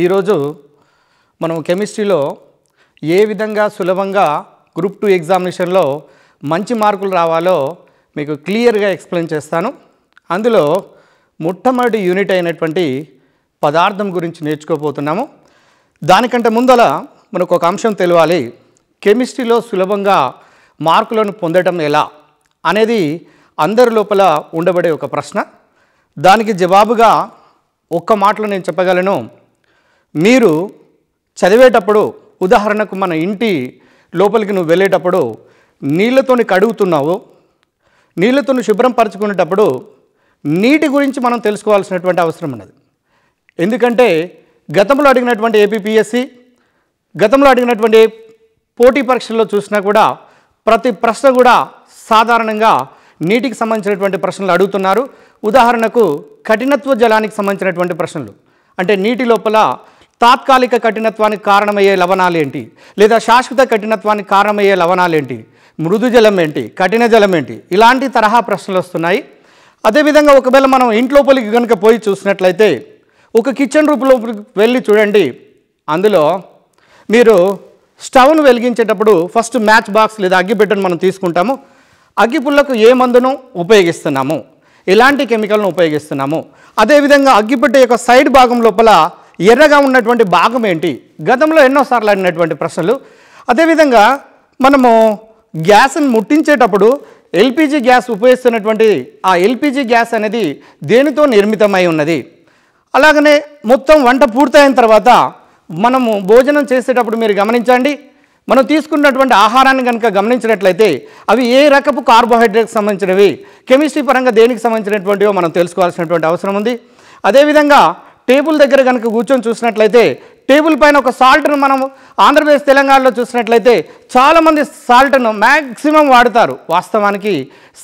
ఈరోజు మనం కెమిస్ట్రీలో ఏ విధంగా సులభంగా గ్రూప్ టూ ఎగ్జామినేషన్లో మంచి మార్కులు రావాలో మీకు క్లియర్గా ఎక్స్ప్లెయిన్ చేస్తాను అందులో మొట్టమొదటి యూనిట్ అయినటువంటి పదార్థం గురించి నేర్చుకోబోతున్నాము దానికంటే ముందల మనకు ఒక అంశం తెలియాలి కెమిస్ట్రీలో సులభంగా మార్కులను పొందడం ఎలా అనేది అందరి లోపల ఉండబడే ఒక ప్రశ్న దానికి జవాబుగా ఒక్క మాటలో నేను చెప్పగలను మీరు చదివేటప్పుడు ఉదాహరణకు మన ఇంటి లోపలికి నువ్వు వెళ్ళేటప్పుడు నీళ్ళతోని కడుగుతున్నావు నీళ్ళతోని శుభ్రం పరచుకునేటప్పుడు నీటి గురించి మనం తెలుసుకోవాల్సినటువంటి అవసరం ఉన్నది ఎందుకంటే గతంలో అడిగినటువంటి ఏపీపీఎస్సి గతంలో అడిగినటువంటి పోటీ పరీక్షల్లో చూసినా కూడా ప్రతి ప్రశ్న కూడా సాధారణంగా నీటికి సంబంధించినటువంటి ప్రశ్నలు అడుగుతున్నారు ఉదాహరణకు కఠినత్వ జలానికి సంబంధించినటువంటి ప్రశ్నలు అంటే నీటి లోపల తాత్కాలిక కఠినత్వానికి కారణమయ్యే లవణాలేంటి లేదా శాశ్వత కఠినత్వానికి కారణమయ్యే లవణాలేంటి మృదు జలం ఏంటి కఠిన జలం ఏంటి ఇలాంటి తరహా ప్రశ్నలు వస్తున్నాయి అదేవిధంగా ఒకవేళ మనం ఇంట్లోపలికి కనుక పోయి చూసినట్లయితే ఒక కిచెన్ రూపులో వెళ్ళి చూడండి అందులో మీరు స్టవ్ను వెలిగించేటప్పుడు ఫస్ట్ మ్యాచ్ బాక్స్ లేదా అగ్గిబిడ్డను మనం తీసుకుంటాము అగ్గిపుల్లకు ఏ మందును ఉపయోగిస్తున్నాము ఎలాంటి కెమికల్ను ఉపయోగిస్తున్నాము అదేవిధంగా అగ్గిపెట్టె యొక్క సైడ్ భాగం లోపల ఎర్రగా ఉన్నటువంటి భాగం ఏంటి గతంలో ఎన్నోసార్లు అడిగినటువంటి ప్రశ్నలు అదేవిధంగా మనము గ్యాస్ని ముట్టించేటప్పుడు ఎల్పిజి గ్యాస్ ఉపయోగిస్తున్నటువంటి ఆ ఎల్పిజి గ్యాస్ అనేది దేనితో నిర్మితమై ఉన్నది అలాగనే మొత్తం వంట పూర్తయిన తర్వాత మనము భోజనం చేసేటప్పుడు మీరు గమనించండి మనం తీసుకున్నటువంటి ఆహారాన్ని కనుక గమనించినట్లయితే అవి ఏ రకపు కార్బోహైడ్రేట్కి సంబంధించినవి కెమిస్ట్రీ పరంగా దేనికి సంబంధించినటువంటివో మనం తెలుసుకోవాల్సినటువంటి అవసరం ఉంది అదేవిధంగా టేబుల్ దగ్గర కనుక కూర్చొని చూసినట్లయితే టేబుల్ పైన ఒక సాల్ట్ను మనం ఆంధ్రప్రదేశ్ తెలంగాణలో చూసినట్లయితే చాలామంది సాల్ట్ను మ్యాక్సిమం వాడుతారు వాస్తవానికి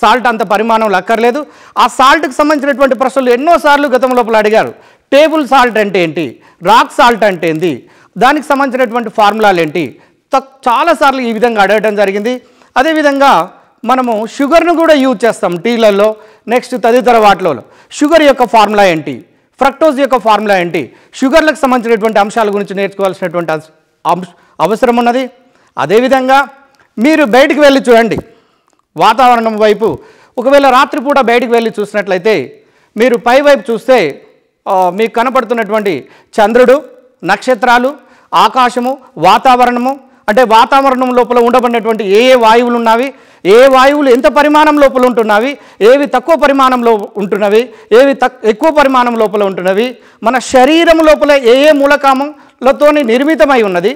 సాల్ట్ అంత పరిమాణం లక్కర్లేదు ఆ సాల్ట్కి సంబంధించినటువంటి ప్రశ్నలు ఎన్నోసార్లు గతం లోపల అడిగారు టేబుల్ సాల్ట్ అంటే ఏంటి రాక్ సాల్ట్ అంటే ఏంటి దానికి సంబంధించినటువంటి ఫార్ములాలు ఏంటి చాలాసార్లు ఈ విధంగా అడగటం జరిగింది అదేవిధంగా మనము షుగర్ను కూడా యూజ్ చేస్తాం టీలలో నెక్స్ట్ తదితర వాటిలో షుగర్ యొక్క ఫార్ములా ఏంటి ఫ్రక్టోజ్ యొక్క ఫార్ములా ఏంటి షుగర్లకు సంబంధించినటువంటి అంశాల గురించి నేర్చుకోవాల్సినటువంటి అవసరం ఉన్నది అదేవిధంగా మీరు బయటికి వెళ్ళి చూడండి వాతావరణం వైపు ఒకవేళ రాత్రిపూట బయటికి వెళ్ళి చూసినట్లయితే మీరు పై వైపు చూస్తే మీకు కనపడుతున్నటువంటి చంద్రుడు నక్షత్రాలు ఆకాశము వాతావరణము అంటే వాతావరణం లోపల ఉండబడినటువంటి ఏ ఏ వాయువులు ఉన్నవి ఏ వాయువులు ఎంత పరిమాణం లోపల ఉంటున్నవి ఏవి తక్కువ పరిమాణంలో ఉంటున్నవి ఏవి తక్ ఎక్కువ పరిమాణం లోపల ఉంటున్నవి మన శరీరం లోపల ఏ ఏ మూలకాలతో నిర్మితమై ఉన్నది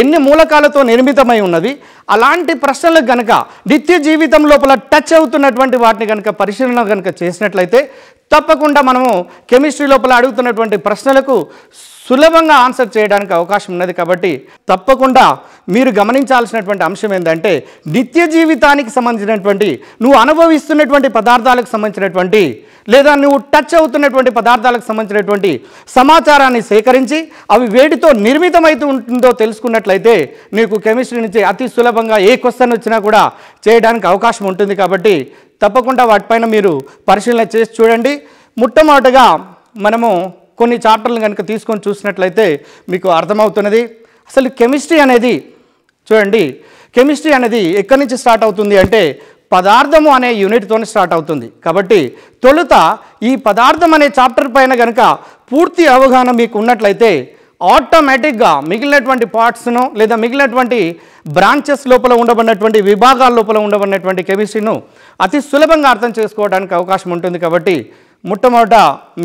ఎన్ని మూలకాలతో నిర్మితమై ఉన్నది అలాంటి ప్రశ్నలకు గనక నిత్య జీవితం లోపల టచ్ అవుతున్నటువంటి వాటిని కనుక పరిశీలన కనుక చేసినట్లయితే తప్పకుండా మనము కెమిస్ట్రీ లోపల అడుగుతున్నటువంటి ప్రశ్నలకు సులభంగా ఆన్సర్ చేయడానికి అవకాశం ఉన్నది కాబట్టి తప్పకుండా మీరు గమనించాల్సినటువంటి అంశం ఏంటంటే నిత్య జీవితానికి సంబంధించినటువంటి నువ్వు అనుభవిస్తున్నటువంటి పదార్థాలకు సంబంధించినటువంటి లేదా నువ్వు టచ్ అవుతున్నటువంటి పదార్థాలకు సంబంధించినటువంటి సమాచారాన్ని సేకరించి అవి వేడితో నిర్మితమైతే ఉంటుందో తెలుసుకున్నట్లయితే నీకు కెమిస్ట్రీ నుంచి అతి సులభంగా ఏ క్వశ్చన్ వచ్చినా కూడా చేయడానికి అవకాశం ఉంటుంది కాబట్టి తప్పకుండా వాటిపైన మీరు పరిశీలన చేసి చూడండి మొట్టమొదటిగా మనము కొన్ని చాప్టర్లు కనుక తీసుకొని చూసినట్లయితే మీకు అర్థమవుతున్నది అసలు కెమిస్ట్రీ అనేది చూడండి కెమిస్ట్రీ అనేది ఎక్కడి నుంచి స్టార్ట్ అవుతుంది అంటే పదార్థము అనే యూనిట్తో స్టార్ట్ అవుతుంది కాబట్టి తొలుత ఈ పదార్థం అనే చాప్టర్ పైన కనుక పూర్తి అవగాహన మీకు ఉన్నట్లయితే ఆటోమేటిక్గా మిగిలినటువంటి పార్ట్స్ను లేదా మిగిలినటువంటి బ్రాంచెస్ లోపల ఉండబడినటువంటి విభాగాల లోపల ఉండబడినటువంటి కెమిస్ట్రీను అతి సులభంగా అర్థం చేసుకోవడానికి అవకాశం ఉంటుంది కాబట్టి మొట్టమొదట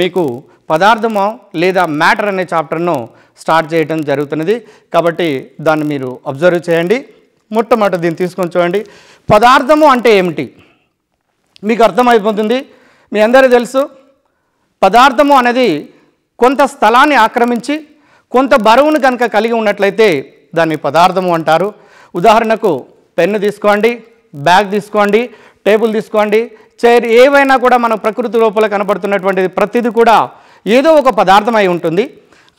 మీకు పదార్థము లేదా మ్యాటర్ అనే చాప్టర్ను స్టార్ట్ చేయటం జరుగుతున్నది కాబట్టి దాన్ని మీరు అబ్జర్వ్ చేయండి మొట్టమొదటి దీన్ని తీసుకొని చూడండి పదార్థము అంటే ఏమిటి మీకు అర్థమైపోతుంది మీ అందరూ తెలుసు పదార్థము అనేది కొంత స్థలాన్ని ఆక్రమించి కొంత బరువును కనుక కలిగి ఉన్నట్లయితే దాన్ని పదార్థము అంటారు ఉదాహరణకు పెన్ను తీసుకోండి బ్యాగ్ తీసుకోండి టేబుల్ తీసుకోండి చైర్ ఏవైనా కూడా మన ప్రకృతి లోపల కనబడుతున్నటువంటిది ప్రతిదీ కూడా ఏదో ఒక పదార్థం అయి ఉంటుంది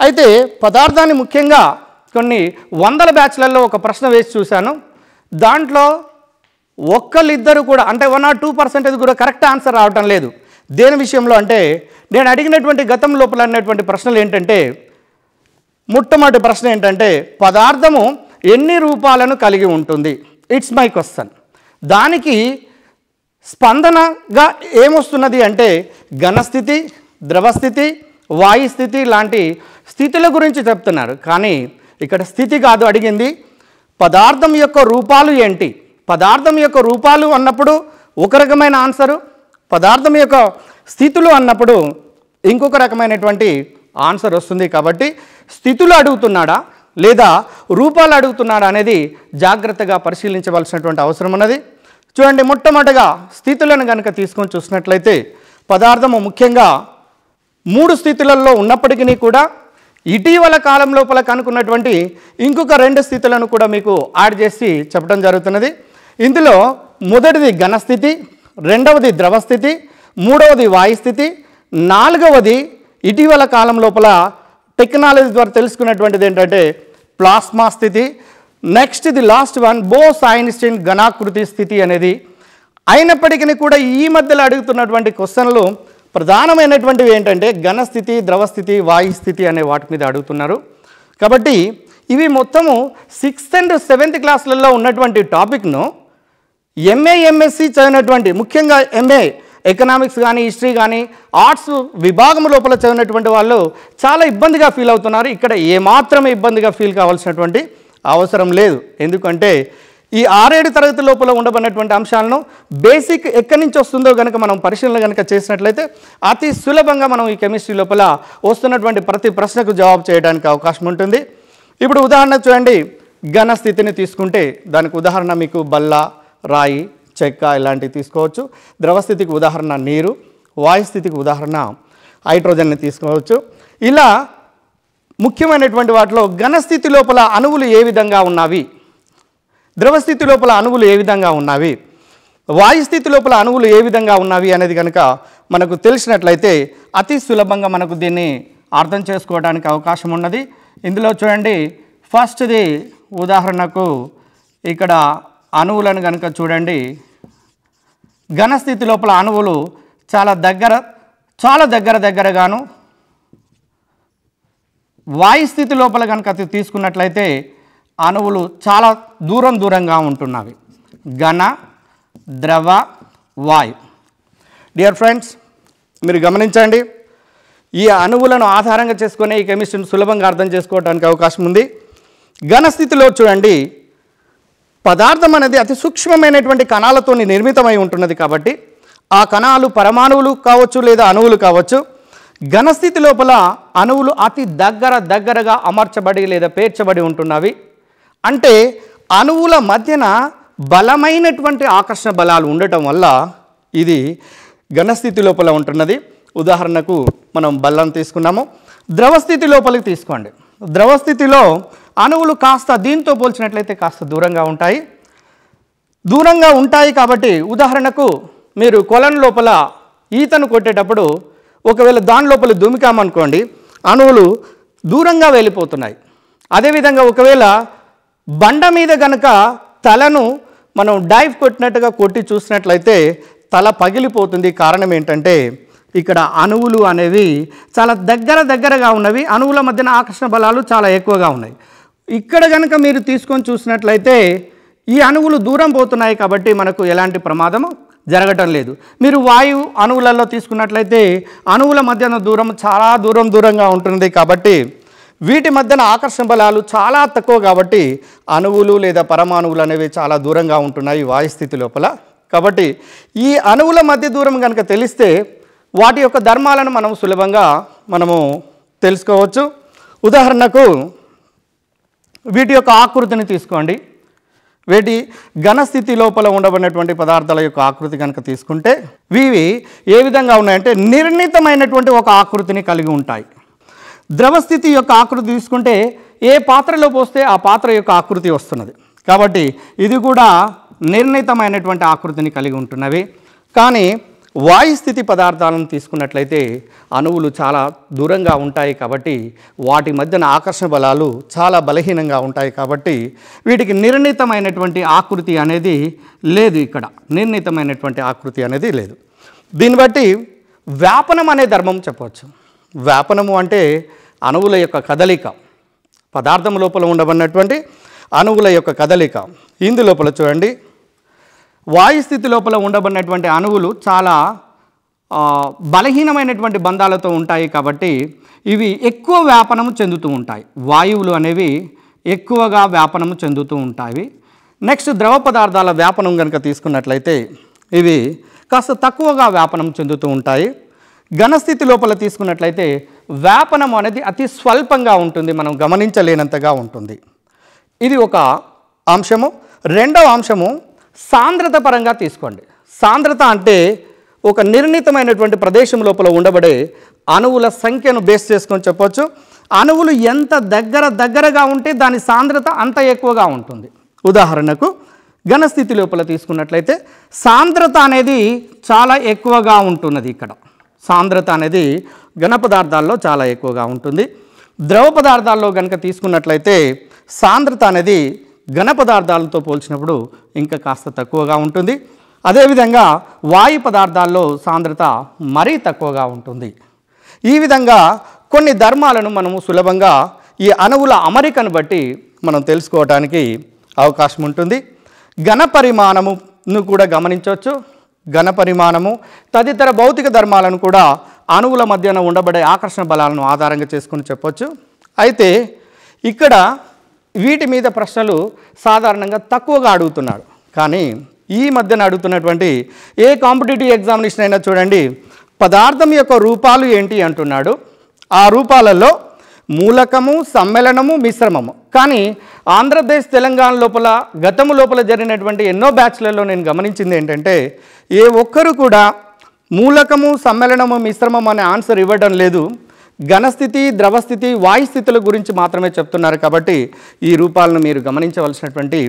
అయితే పదార్థాన్ని ముఖ్యంగా కొన్ని వందల బ్యాచ్లలో ఒక ప్రశ్న వేసి చూశాను దాంట్లో ఒక్కళ్ళిద్దరు కూడా అంటే వన్ ఆర్ టూ పర్సెంటేజ్ కూడా కరెక్ట్ ఆన్సర్ రావటం లేదు దేని విషయంలో అంటే నేను అడిగినటువంటి గతం లోపల అనేటువంటి ప్రశ్నలు ఏంటంటే మొట్టమొదటి ప్రశ్న ఏంటంటే పదార్థము ఎన్ని రూపాలను కలిగి ఉంటుంది ఇట్స్ మై క్వశ్చన్ దానికి స్పందనగా ఏమొస్తున్నది అంటే ఘనస్థితి ద్రవస్థితి వాయు స్థితి లాంటి స్థితుల గురించి చెప్తున్నారు కానీ ఇక్కడ స్థితి కాదు అడిగింది పదార్థం యొక్క రూపాలు ఏంటి పదార్థం యొక్క రూపాలు అన్నప్పుడు ఒక రకమైన ఆన్సరు పదార్థం యొక్క స్థితులు అన్నప్పుడు ఇంకొక రకమైనటువంటి ఆన్సర్ వస్తుంది కాబట్టి స్థితులు అడుగుతున్నాడా లేదా రూపాలు అడుగుతున్నాడా అనేది జాగ్రత్తగా పరిశీలించవలసినటువంటి అవసరం ఉన్నది చూడండి మొట్టమొదటిగా స్థితులను కనుక తీసుకొని చూసినట్లయితే పదార్థము ముఖ్యంగా మూడు స్థితులలో ఉన్నప్పటికీ కూడా ఇటీవల కాలం లోపల కనుక్కున్నటువంటి ఇంకొక రెండు స్థితులను కూడా మీకు యాడ్ చేసి చెప్పడం జరుగుతున్నది ఇందులో మొదటిది ఘనస్థితి రెండవది ద్రవస్థితి మూడవది వాయుస్థితి నాలుగవది ఇటీవల కాలం లోపల టెక్నాలజీ ద్వారా తెలుసుకున్నటువంటిది ఏంటంటే ప్లాస్మా స్థితి next the last one Bose Einstein ఘనాకృతి స్థితి అనేది అయినప్పటికీ కూడా ఈ మధ్యలో అడుగుతున్నటువంటి క్వశ్చన్లు ప్రధానమైనటువంటివి ఏంటంటే ఘనస్థితి ద్రవస్థితి వాయుస్థితి అనే వాటి మీద అడుగుతున్నారు కాబట్టి ఇవి మొత్తము సిక్స్త్ అండ్ సెవెంత్ క్లాసులలో ఉన్నటువంటి టాపిక్ను ఎంఏ ఎంఎస్సి చదివినటువంటి ముఖ్యంగా ఎంఏ ఎకనామిక్స్ కానీ హిస్టరీ కానీ ఆర్ట్స్ విభాగం లోపల చదివినటువంటి వాళ్ళు చాలా ఇబ్బందిగా ఫీల్ అవుతున్నారు ఇక్కడ ఏమాత్రం ఇబ్బందిగా ఫీల్ కావాల్సినటువంటి అవసరం లేదు ఎందుకంటే ఈ ఆరేడు తరగతి లోపల ఉండబడినటువంటి అంశాలను బేసిక్ ఎక్కడి నుంచి వస్తుందో కనుక మనం పరిశీలన కనుక చేసినట్లయితే అతి సులభంగా మనం ఈ కెమిస్ట్రీ లోపల వస్తున్నటువంటి ప్రతి ప్రశ్నకు జవాబు చేయడానికి అవకాశం ఉంటుంది ఇప్పుడు ఉదాహరణ చూడండి ఘన స్థితిని తీసుకుంటే దానికి ఉదాహరణ మీకు బల్ల రాయి చెక్క ఇలాంటివి తీసుకోవచ్చు ద్రవస్థితికి ఉదాహరణ నీరు వాయుస్థితికి ఉదాహరణ హైడ్రోజన్ని తీసుకోవచ్చు ఇలా ముఖ్యమైనటువంటి వాటిలో ఘనస్థితి లోపల అణువులు ఏ విధంగా ఉన్నవి ద్రవస్థితి లోపల అణువులు ఏ విధంగా ఉన్నవి వాయుస్థితి లోపల అణువులు ఏ విధంగా ఉన్నవి అనేది కనుక మనకు తెలిసినట్లయితే అతి సులభంగా మనకు దీన్ని అర్థం చేసుకోవడానికి అవకాశం ఉన్నది ఇందులో చూడండి ఫస్ట్ది ఉదాహరణకు ఇక్కడ అణువులను కనుక చూడండి ఘనస్థితి లోపల అణువులు చాలా దగ్గర చాలా దగ్గర దగ్గరగాను వాయుస్థితి లోపల కనుక తీసుకున్నట్లయితే అణువులు చాలా దూరం దూరంగా ఉంటున్నవి ఘన ద్రవ వాయు డియర్ ఫ్రెండ్స్ మీరు గమనించండి ఈ అణువులను ఆధారంగా చేసుకునే ఈ కెమిస్ట్రీని సులభంగా అర్థం చేసుకోవడానికి అవకాశం ఉంది ఘన స్థితిలో చూడండి పదార్థం అనేది అతి సూక్ష్మమైనటువంటి కణాలతో నిర్మితమై ఉంటున్నది కాబట్టి ఆ కణాలు పరమాణువులు కావచ్చు లేదా అణువులు కావచ్చు ఘనస్థితి లోపల అణువులు అతి దగ్గర దగ్గరగా అమర్చబడి లేదా పేర్చబడి ఉంటున్నవి అంటే అణువుల మధ్యన బలమైనటువంటి ఆకర్షణ బలాలు ఉండటం వల్ల ఇది ఘనస్థితి లోపల ఉంటున్నది ఉదాహరణకు మనం బల్లం తీసుకున్నాము ద్రవస్థితి లోపలికి తీసుకోండి ద్రవస్థితిలో అణువులు కాస్త దీంతో పోల్చినట్లయితే కాస్త దూరంగా ఉంటాయి దూరంగా ఉంటాయి కాబట్టి ఉదాహరణకు మీరు కొలను లోపల ఈతను కొట్టేటప్పుడు ఒకవేళ దాని లోపల దుమికామనుకోండి అణువులు దూరంగా వెళ్ళిపోతున్నాయి అదేవిధంగా ఒకవేళ బండ మీద గనక తలను మనం డైవ్ కొట్టినట్టుగా కొట్టి చూసినట్లయితే తల పగిలిపోతుంది కారణం ఏంటంటే ఇక్కడ అణువులు అనేవి చాలా దగ్గర దగ్గరగా ఉన్నవి అణువుల మధ్యన ఆకర్షణ బలాలు చాలా ఎక్కువగా ఉన్నాయి ఇక్కడ కనుక మీరు తీసుకొని చూసినట్లయితే ఈ అణువులు దూరం పోతున్నాయి కాబట్టి మనకు ఎలాంటి ప్రమాదం జరగటం లేదు మీరు వాయువు అణువులలో తీసుకున్నట్లయితే అణువుల మధ్యన దూరం చాలా దూరం దూరంగా ఉంటుంది కాబట్టి వీటి మధ్యన ఆకర్షణ బలాలు చాలా తక్కువ కాబట్టి అణువులు లేదా పరమాణువులు అనేవి చాలా దూరంగా ఉంటున్నాయి వాయుస్థితి లోపల కాబట్టి ఈ అణువుల మధ్య దూరం కనుక తెలిస్తే వాటి యొక్క ధర్మాలను మనం సులభంగా మనము తెలుసుకోవచ్చు ఉదాహరణకు వీటి యొక్క ఆకృతిని తీసుకోండి వీటి ఘనస్థితి లోపల ఉండబడినటువంటి పదార్థాల యొక్క ఆకృతి కనుక తీసుకుంటే ఇవి ఏ విధంగా ఉన్నాయంటే నిర్ణీతమైనటువంటి ఒక ఆకృతిని కలిగి ఉంటాయి ద్రవస్థితి యొక్క ఆకృతి తీసుకుంటే ఏ పాత్రలో పోస్తే ఆ పాత్ర యొక్క ఆకృతి వస్తున్నది కాబట్టి ఇది కూడా నిర్ణీతమైనటువంటి ఆకృతిని కలిగి ఉంటున్నవి కానీ వాయుస్థితి పదార్థాలను తీసుకున్నట్లయితే అణువులు చాలా దూరంగా ఉంటాయి కాబట్టి వాటి మధ్యన ఆకర్షణ బలాలు చాలా బలహీనంగా ఉంటాయి కాబట్టి వీటికి నిర్ణీతమైనటువంటి ఆకృతి అనేది లేదు ఇక్కడ నిర్ణీతమైనటువంటి ఆకృతి అనేది లేదు దీన్ని బట్టి వ్యాపనం అనే ధర్మం చెప్పవచ్చు వ్యాపనము అంటే అణువుల యొక్క కదలిక పదార్థం లోపల ఉండబడినటువంటి అణువుల యొక్క కదలిక ఇందు లోపల చూడండి వాయుస్థితి లోపల ఉండబడినటువంటి అణువులు చాలా బలహీనమైనటువంటి బంధాలతో ఉంటాయి కాబట్టి ఇవి ఎక్కువ వ్యాపనము చెందుతూ ఉంటాయి వాయువులు అనేవి ఎక్కువగా వ్యాపనము చెందుతూ ఉంటాయి నెక్స్ట్ ద్రవ పదార్థాల వ్యాపనం కనుక తీసుకున్నట్లయితే ఇవి కాస్త తక్కువగా వ్యాపనం చెందుతూ ఉంటాయి ఘనస్థితి లోపల తీసుకున్నట్లయితే వ్యాపనం అనేది అతి స్వల్పంగా ఉంటుంది మనం గమనించలేనంతగా ఉంటుంది ఇది ఒక అంశము రెండవ అంశము సాంద్రత పరంగా తీసుకోండి సాంద్రత అంటే ఒక నిర్ణీతమైనటువంటి ప్రదేశం లోపల ఉండబడే అణువుల సంఖ్యను బేస్ చేసుకొని చెప్పొచ్చు అణువులు ఎంత దగ్గర దగ్గరగా ఉంటే దాని సాంద్రత అంత ఎక్కువగా ఉంటుంది ఉదాహరణకు ఘనస్థితి లోపల తీసుకున్నట్లయితే సాంద్రత అనేది చాలా ఎక్కువగా ఉంటున్నది ఇక్కడ సాంద్రత అనేది ఘన పదార్థాల్లో చాలా ఎక్కువగా ఉంటుంది ద్రవ పదార్థాల్లో కనుక తీసుకున్నట్లయితే సాంద్రత అనేది ఘన పదార్థాలతో పోల్చినప్పుడు ఇంకా కాస్త తక్కువగా ఉంటుంది అదేవిధంగా వాయు పదార్థాల్లో సాంద్రత మరీ తక్కువగా ఉంటుంది ఈ విధంగా కొన్ని ధర్మాలను మనము సులభంగా ఈ అణువుల అమరికను బట్టి మనం తెలుసుకోవటానికి అవకాశం ఉంటుంది ఘన పరిమాణమును కూడా గమనించవచ్చు ఘన పరిమాణము తదితర భౌతిక ధర్మాలను కూడా అణువుల మధ్యన ఉండబడే ఆకర్షణ బలాలను ఆధారంగా చేసుకుని చెప్పొచ్చు అయితే ఇక్కడ వీటి మీద ప్రశ్నలు సాధారణంగా తక్కువగా అడుగుతున్నాడు కానీ ఈ మధ్యన అడుగుతున్నటువంటి ఏ కాంపిటేటివ్ ఎగ్జామినేషన్ అయినా చూడండి పదార్థం యొక్క రూపాలు ఏంటి అంటున్నాడు ఆ రూపాలలో మూలకము సమ్మేళనము మిశ్రమము కానీ ఆంధ్రప్రదేశ్ తెలంగాణ లోపల గతము లోపల జరిగినటువంటి ఎన్నో బ్యాచ్లలో నేను గమనించింది ఏంటంటే ఏ ఒక్కరు కూడా మూలకము సమ్మేళనము మిశ్రమం అనే ఆన్సర్ ఇవ్వడం లేదు ఘనస్థితి ద్రవస్థితి వాయుస్థితుల గురించి మాత్రమే చెప్తున్నారు కాబట్టి ఈ రూపాలను మీరు గమనించవలసినటువంటి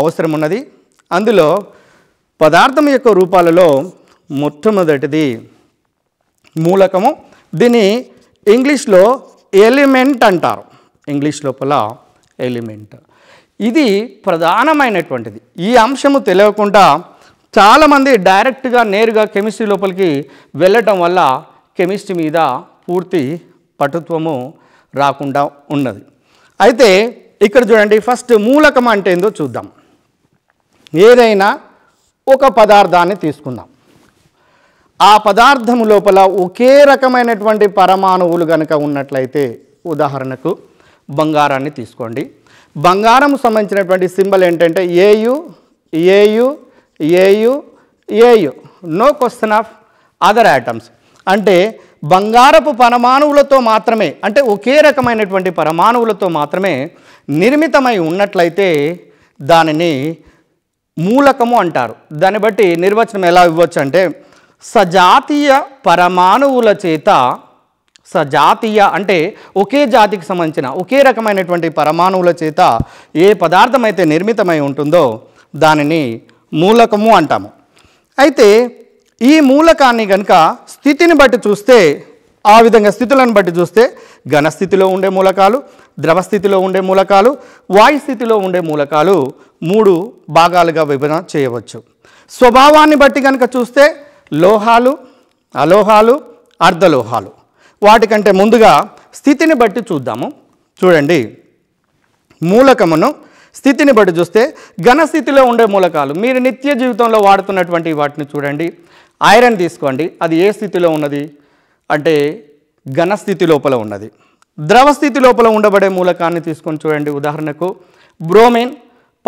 అవసరం ఉన్నది అందులో పదార్థం యొక్క రూపాలలో మొట్టమొదటిది మూలకము దీన్ని ఇంగ్లీష్లో ఎలిమెంట్ అంటారు ఇంగ్లీష్ లోపల ఎలిమెంట్ ఇది ప్రధానమైనటువంటిది ఈ అంశము తెలియకుండా చాలామంది డైరెక్ట్గా నేరుగా కెమిస్ట్రీ లోపలికి వెళ్ళటం వల్ల కెమిస్ట్రీ మీద పూర్తి పటుత్వము రాకుండా ఉన్నది అయితే ఇక్కడ చూడండి ఫస్ట్ మూలకం అంటే ఏందో చూద్దాం ఏదైనా ఒక పదార్థాన్ని తీసుకుందాం ఆ పదార్థం లోపల ఒకే రకమైనటువంటి పరమాణువులు కనుక ఉన్నట్లయితే ఉదాహరణకు బంగారాన్ని తీసుకోండి బంగారం సంబంధించినటువంటి సింబల్ ఏంటంటే AU AU AU AU no question of other atoms అంటే బంగారపు పరమాణువులతో మాత్రమే అంటే ఒకే రకమైనటువంటి పరమాణువులతో మాత్రమే నిర్మితమై ఉన్నట్లయితే దానిని మూలకము అంటారు దాన్ని బట్టి నిర్వచనం ఎలా ఇవ్వచ్చు అంటే సజాతీయ పరమాణువుల చేత సజాతీయ అంటే ఒకే జాతికి సంబంధించిన ఒకే రకమైనటువంటి పరమాణువుల చేత ఏ పదార్థం అయితే నిర్మితమై ఉంటుందో దానిని మూలకము అంటాము అయితే ఈ మూలకాన్ని కనుక స్థితిని బట్టి చూస్తే ఆ విధంగా స్థితులను బట్టి చూస్తే ఘనస్థితిలో ఉండే మూలకాలు ద్రవస్థితిలో ఉండే మూలకాలు వాయుస్థితిలో ఉండే మూలకాలు మూడు భాగాలుగా విభజన చేయవచ్చు స్వభావాన్ని బట్టి కనుక చూస్తే లోహాలు అలోహాలు అర్ధలోహాలు వాటికంటే ముందుగా స్థితిని బట్టి చూద్దాము చూడండి మూలకమును స్థితిని బట్టి చూస్తే ఘనస్థితిలో ఉండే మూలకాలు మీరు నిత్య జీవితంలో వాడుతున్నటువంటి వాటిని చూడండి ఐరన్ తీసుకోండి అది ఏ స్థితిలో ఉన్నది అంటే ఘనస్థితి లోపల ఉన్నది ద్రవస్థితి లోపల ఉండబడే మూలకాన్ని తీసుకొని చూడండి ఉదాహరణకు బ్రోమిన్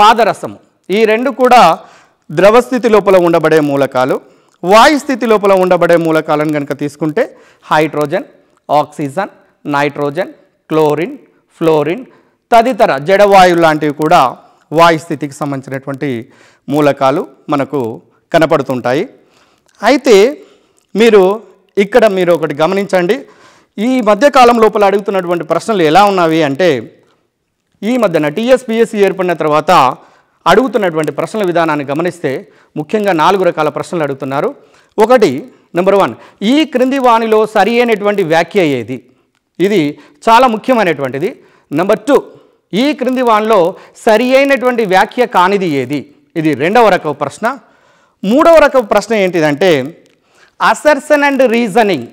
పాదరసము ఈ రెండు కూడా ద్రవస్థితి లోపల ఉండబడే మూలకాలు వాయు స్థితి లోపల ఉండబడే మూలకాలను కనుక తీసుకుంటే hydrogen oxygen nitrogen chlorine fluorine తదితర జడవాయువు లాంటివి కూడా వాయు స్థితికి సంబంధించినటువంటి మూలకాలు మనకు కనపడుతుంటాయి అయితే మీరు ఇక్కడ మీరు ఒకటి గమనించండి ఈ మధ్యకాలం లోపల అడుగుతున్నటువంటి ప్రశ్నలు ఎలా ఉన్నవి అంటే ఈ మధ్యన టీఎస్పిఎస్సి ఏర్పడిన తర్వాత అడుగుతున్నటువంటి ప్రశ్నల విధానాన్ని గమనిస్తే ముఖ్యంగా నాలుగు రకాల ప్రశ్నలు అడుగుతున్నారు ఒకటి నెంబర్ వన్ ఈ క్రింది వాణిలో సరి అయినటువంటి వ్యాఖ్య ఏది ఇది చాలా ముఖ్యమైనటువంటిది నెంబర్ టూ ఈ క్రింది వానిలో సరి అయినటువంటి వ్యాఖ్య కానిది ఏది ఇది రెండవ రకం ప్రశ్న మూడవ రకం ప్రశ్న ఏంటిదంటే assertion and reasoning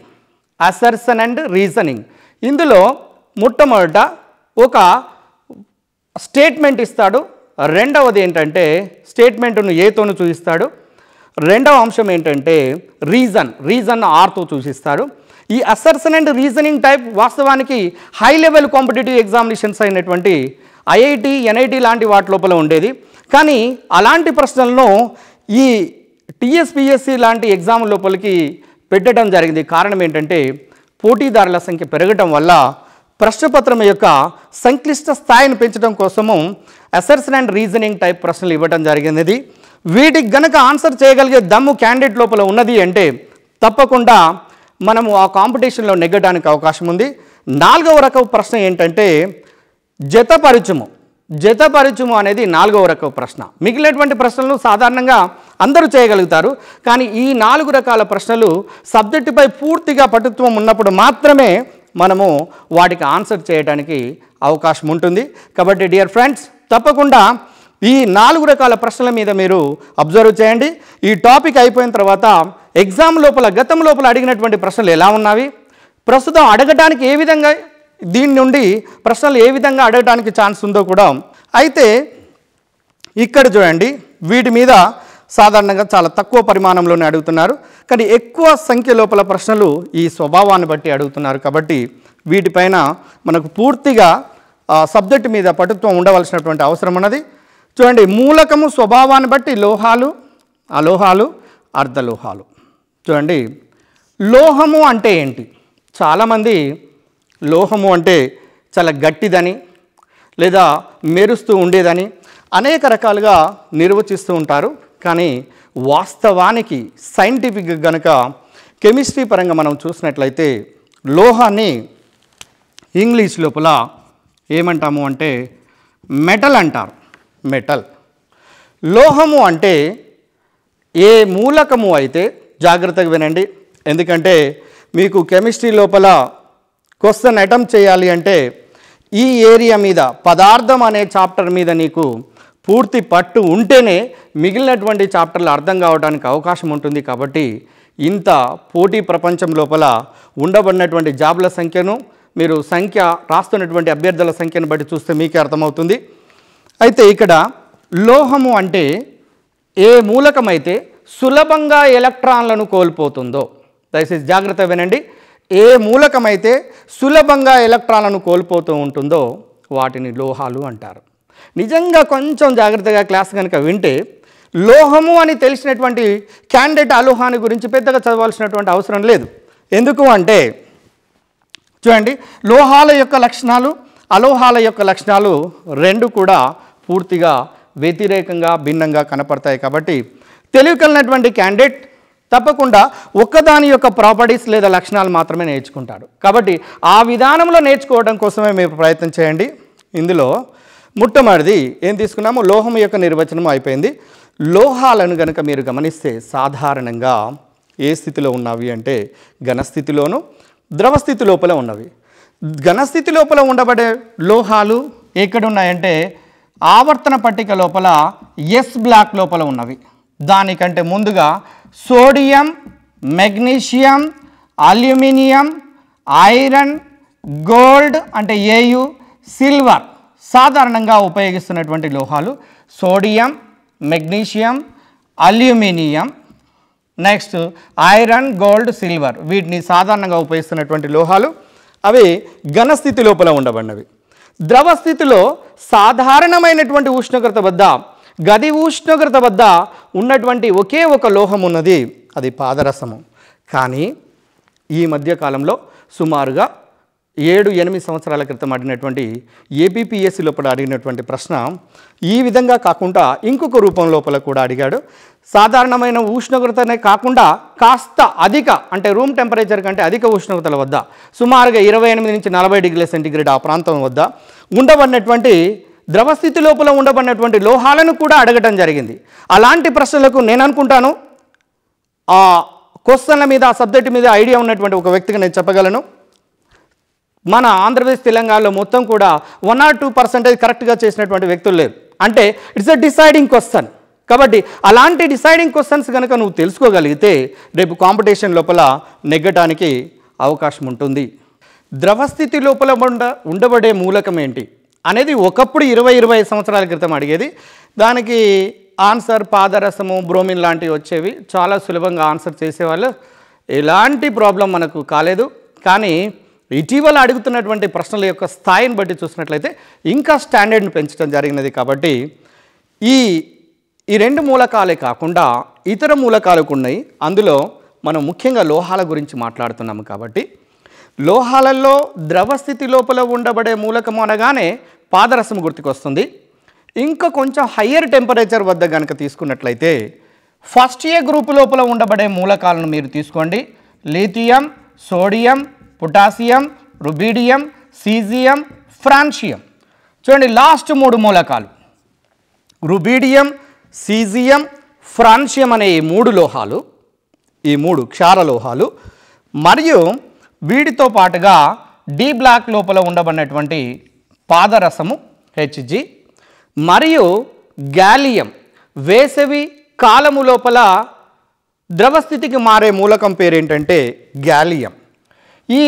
assertion and reasoning ఇందులో మొట్టమొదట ఒక స్టేట్మెంట్ ఇస్తాడు రెండవది ఏంటంటే స్టేట్మెంట్ను ఏతోను చూపిస్తాడు రెండవ అంశం ఏంటంటే రీజన్ రీజన్ ఆర్తో చూసిస్తాడు ఈ అసర్సన్ అండ్ రీజనింగ్ టైప్ వాస్తవానికి హై లెవెల్ కాంపిటేటివ్ ఎగ్జామినేషన్స్ అయినటువంటి ఐఐటి ఎన్ఐటి లాంటి వాటి లోపల ఉండేది కానీ అలాంటి ప్రశ్నలను ఈ టీఎస్పిఎస్సి లాంటి ఎగ్జామ్ లోపలికి పెట్టడం జరిగింది కారణం ఏంటంటే పోటీదారుల సంఖ్య పెరగటం వల్ల ప్రశ్నపత్రం యొక్క సంక్లిష్ట స్థాయిని పెంచడం కోసము అసర్సన్ అండ్ రీజనింగ్ టైప్ ప్రశ్నలు ఇవ్వడం జరిగినది వీటికి గనక ఆన్సర్ చేయగలిగే దమ్ము క్యాండిడేట్ లోపల ఉన్నది అంటే తప్పకుండా మనము ఆ కాంపిటీషన్లో నెగ్గడానికి అవకాశం ఉంది నాలుగవ రకం ప్రశ్న ఏంటంటే జతపరిచము జతపరిచము అనేది నాలుగవ రకం ప్రశ్న మిగిలినటువంటి ప్రశ్నలు సాధారణంగా అందరూ చేయగలుగుతారు కానీ ఈ నాలుగు రకాల ప్రశ్నలు సబ్జెక్టుపై పూర్తిగా పటుత్వం ఉన్నప్పుడు మాత్రమే మనము వాటికి ఆన్సర్ చేయడానికి అవకాశం ఉంటుంది కాబట్టి డియర్ ఫ్రెండ్స్ తప్పకుండా ఈ నాలుగు రకాల ప్రశ్నల మీద మీరు అబ్జర్వ్ చేయండి ఈ టాపిక్ అయిపోయిన తర్వాత ఎగ్జామ్ లోపల గతం లోపల అడిగినటువంటి ప్రశ్నలు ఎలా ఉన్నవి ప్రస్తుతం అడగటానికి ఏ విధంగా దీని నుండి ప్రశ్నలు ఏ విధంగా అడగటానికి ఛాన్స్ ఉందో కూడా అయితే ఇక్కడ చూడండి వీటి మీద సాధారణంగా చాలా తక్కువ పరిమాణంలోనే అడుగుతున్నారు కానీ ఎక్కువ సంఖ్య లోపల ప్రశ్నలు ఈ స్వభావాన్ని బట్టి అడుగుతున్నారు కాబట్టి వీటిపైన మనకు పూర్తిగా సబ్జెక్టు మీద పటుత్వం ఉండవలసినటువంటి అవసరం ఉన్నది చూడండి మూలకము స్వభావాన్ని బట్టి లోహాలు అలోహాలు అర్ధలోహాలు చూడండి లోహము అంటే ఏంటి చాలామంది లోహము అంటే చాలా గట్టిదని లేదా మెరుస్తూ ఉండేదని అనేక రకాలుగా నిర్వచిస్తూ ఉంటారు కానీ వాస్తవానికి సైంటిఫిక్గా గనక కెమిస్ట్రీ పరంగా మనం చూసినట్లయితే లోహాన్ని ఇంగ్లీష్ లోపల ఏమంటాము అంటే మెటల్ అంటారు మెటల్ లోహము అంటే ఏ మూలకము అయితే జాగ్రత్తగా వినండి ఎందుకంటే మీకు కెమిస్ట్రీ లోపల క్వశ్చన్ అటెంప్ట్ చేయాలి అంటే ఈ ఏరియా మీద పదార్థం అనే చాప్టర్ మీద నీకు పూర్తి పట్టు ఉంటేనే మిగిలినటువంటి చాప్టర్లు అర్థం కావడానికి అవకాశం ఉంటుంది కాబట్టి ఇంత పోటీ ప్రపంచం లోపల ఉండబడినటువంటి జాబ్ల సంఖ్యను మీరు సంఖ్య రాస్తున్నటువంటి అభ్యర్థుల సంఖ్యను బట్టి చూస్తే మీకే అర్థమవుతుంది అయితే ఇక్కడ లోహము అంటే ఏ మూలకమైతే సులభంగా ఎలక్ట్రాన్లను కోల్పోతుందో దయచేసి జాగ్రత్త వినండి ఏ మూలకమైతే సులభంగా ఎలక్ట్రాన్లను కోల్పోతూ ఉంటుందో వాటిని లోహాలు అంటారు నిజంగా కొంచెం జాగ్రత్తగా క్లాస్ కనుక వింటే లోహము అని తెలిసినటువంటి క్యాండిడేట్ అలోహాని గురించి పెద్దగా చదవాల్సినటువంటి అవసరం లేదు ఎందుకు అంటే చూడండి లోహాల యొక్క లక్షణాలు అలోహాల యొక్క లక్షణాలు రెండు కూడా పూర్తిగా వ్యతిరేకంగా భిన్నంగా కనపడతాయి కాబట్టి తెలివి కలిగినటువంటి క్యాండిడేట్ తప్పకుండా ఒక్కదాని యొక్క ప్రాపర్టీస్ లేదా లక్షణాలు మాత్రమే నేర్చుకుంటాడు కాబట్టి ఆ విధానంలో నేర్చుకోవడం కోసమే మేము ప్రయత్నం చేయండి ఇందులో మొట్టమొదటిది ఏం తీసుకున్నాము లోహం యొక్క నిర్వచనం అయిపోయింది లోహాలను కనుక మీరు గమనిస్తే సాధారణంగా ఏ స్థితిలో ఉన్నవి అంటే ఘనస్థితిలోను ద్రవస్థితి లోపల ఉన్నవి ఘనస్థితి లోపల ఉండబడే లోహాలు ఎక్కడున్నాయంటే ఆవర్తన పట్టిక లోపల ఎస్ బ్లాక్ లోపల ఉన్నవి దానికంటే ముందుగా sodium magnesium aluminium iron gold అంటే ఏయు సిల్వర్ సాధారణంగా ఉపయోగిస్తున్నటువంటి లోహాలు sodium magnesium aluminium next iron gold silver వీటిని సాధారణంగా ఉపయోగిస్తున్నటువంటి లోహాలు అవి ఘనస్థితి లోపల ఉండబడినవి ద్రవ స్థితిలో సాధారణమైనటువంటి ఉష్ణోగ్రత వద్ద గది ఉష్ణోగ్రత వద్ద ఉన్నటువంటి ఒకే ఒక లోహం ఉన్నది అది పాదరసము కానీ ఈ మధ్యకాలంలో సుమారుగా ఏడు ఎనిమిది సంవత్సరాల క్రితం అడిగినటువంటి ఏబిపిఎస్సి లోపల అడిగినటువంటి ప్రశ్న ఈ విధంగా కాకుండా ఇంకొక రూపం లోపల కూడా అడిగాడు సాధారణమైన ఉష్ణోగ్రతనే కాకుండా కాస్త అధిక అంటే రూమ్ టెంపరేచర్ కంటే అధిక ఉష్ణోగ్రతల వద్ద సుమారుగా ఇరవై ఎనిమిది నుంచి నలభై డిగ్రీల సెంటీగ్రేడ్ ఆ ప్రాంతం వద్ద ఉండబడినటువంటి ద్రవస్థితి లోపల ఉండబడినటువంటి లోహాలను కూడా అడగటం జరిగింది అలాంటి ప్రశ్నలకు నేను అనుకుంటాను ఆ క్వశ్చన్ల మీద ఆ సబ్జెక్టు మీద ఐడియా ఉన్నటువంటి ఒక వ్యక్తిగా నేను చెప్పగలను మన ఆంధ్రప్రదేశ్ తెలంగాణలో మొత్తం కూడా వన్ ఆర్ టూ పర్సెంటేజ్ కరెక్ట్గా చేసినటువంటి వ్యక్తులు లేరు అంటే ఇట్స్ అ డిసైడింగ్ క్వశ్చన్ కాబట్టి అలాంటి డిసైడింగ్ క్వశ్చన్స్ కనుక నువ్వు తెలుసుకోగలిగితే రేపు కాంపిటీషన్ లోపల నెగ్గటానికి అవకాశం ఉంటుంది ద్రవస్థితి లోపల ఉండ ఉండబడే మూలకం ఏంటి అనేది ఒకప్పుడు ఇరవై ఇరవై సంవత్సరాల క్రితం అడిగేది దానికి ఆన్సర్ పాదరసము బ్రోమిన్ లాంటివి వచ్చేవి చాలా సులభంగా ఆన్సర్ చేసేవాళ్ళు ఎలాంటి ప్రాబ్లం మనకు కాలేదు కానీ ఇటీవల అడుగుతున్నటువంటి ప్రశ్నల యొక్క స్థాయిని బట్టి చూసినట్లయితే ఇంకా స్టాండర్డ్ని పెంచడం జరిగినది కాబట్టి ఈ ఈ రెండు మూలకాలే కాకుండా ఇతర మూలకాలు ఉన్నాయి అందులో మనం ముఖ్యంగా లోహాల గురించి మాట్లాడుతున్నాము కాబట్టి లోహాలలో ద్రవస్థితి లోపల ఉండబడే మూలకం అనగానే పాదరసం గుర్తుకొస్తుంది ఇంకా కొంచెం హయ్యర్ టెంపరేచర్ వద్ద కనుక తీసుకున్నట్లయితే ఫస్ట్ ఏ గ్రూప్ లోపల ఉండబడే మూలకాలను మీరు తీసుకోండి lithium sodium potassium rubidium caesium francium చూడండి లాస్ట్ మూడు మూలకాలు రుబీడియం సీజియం ఫ్రాన్షియం అనే ఈ మూడు లోహాలు ఈ మూడు క్షార లోహాలు మరియు వీటితో పాటుగా డి బ్లాక్ లోపల ఉండబడినటువంటి పాదరసము హెచ్జి మరియు గాలియం వేసవి కాలము లోపల ద్రవస్థితికి మారే మూలకం పేరేంటంటే గాలియం ఈ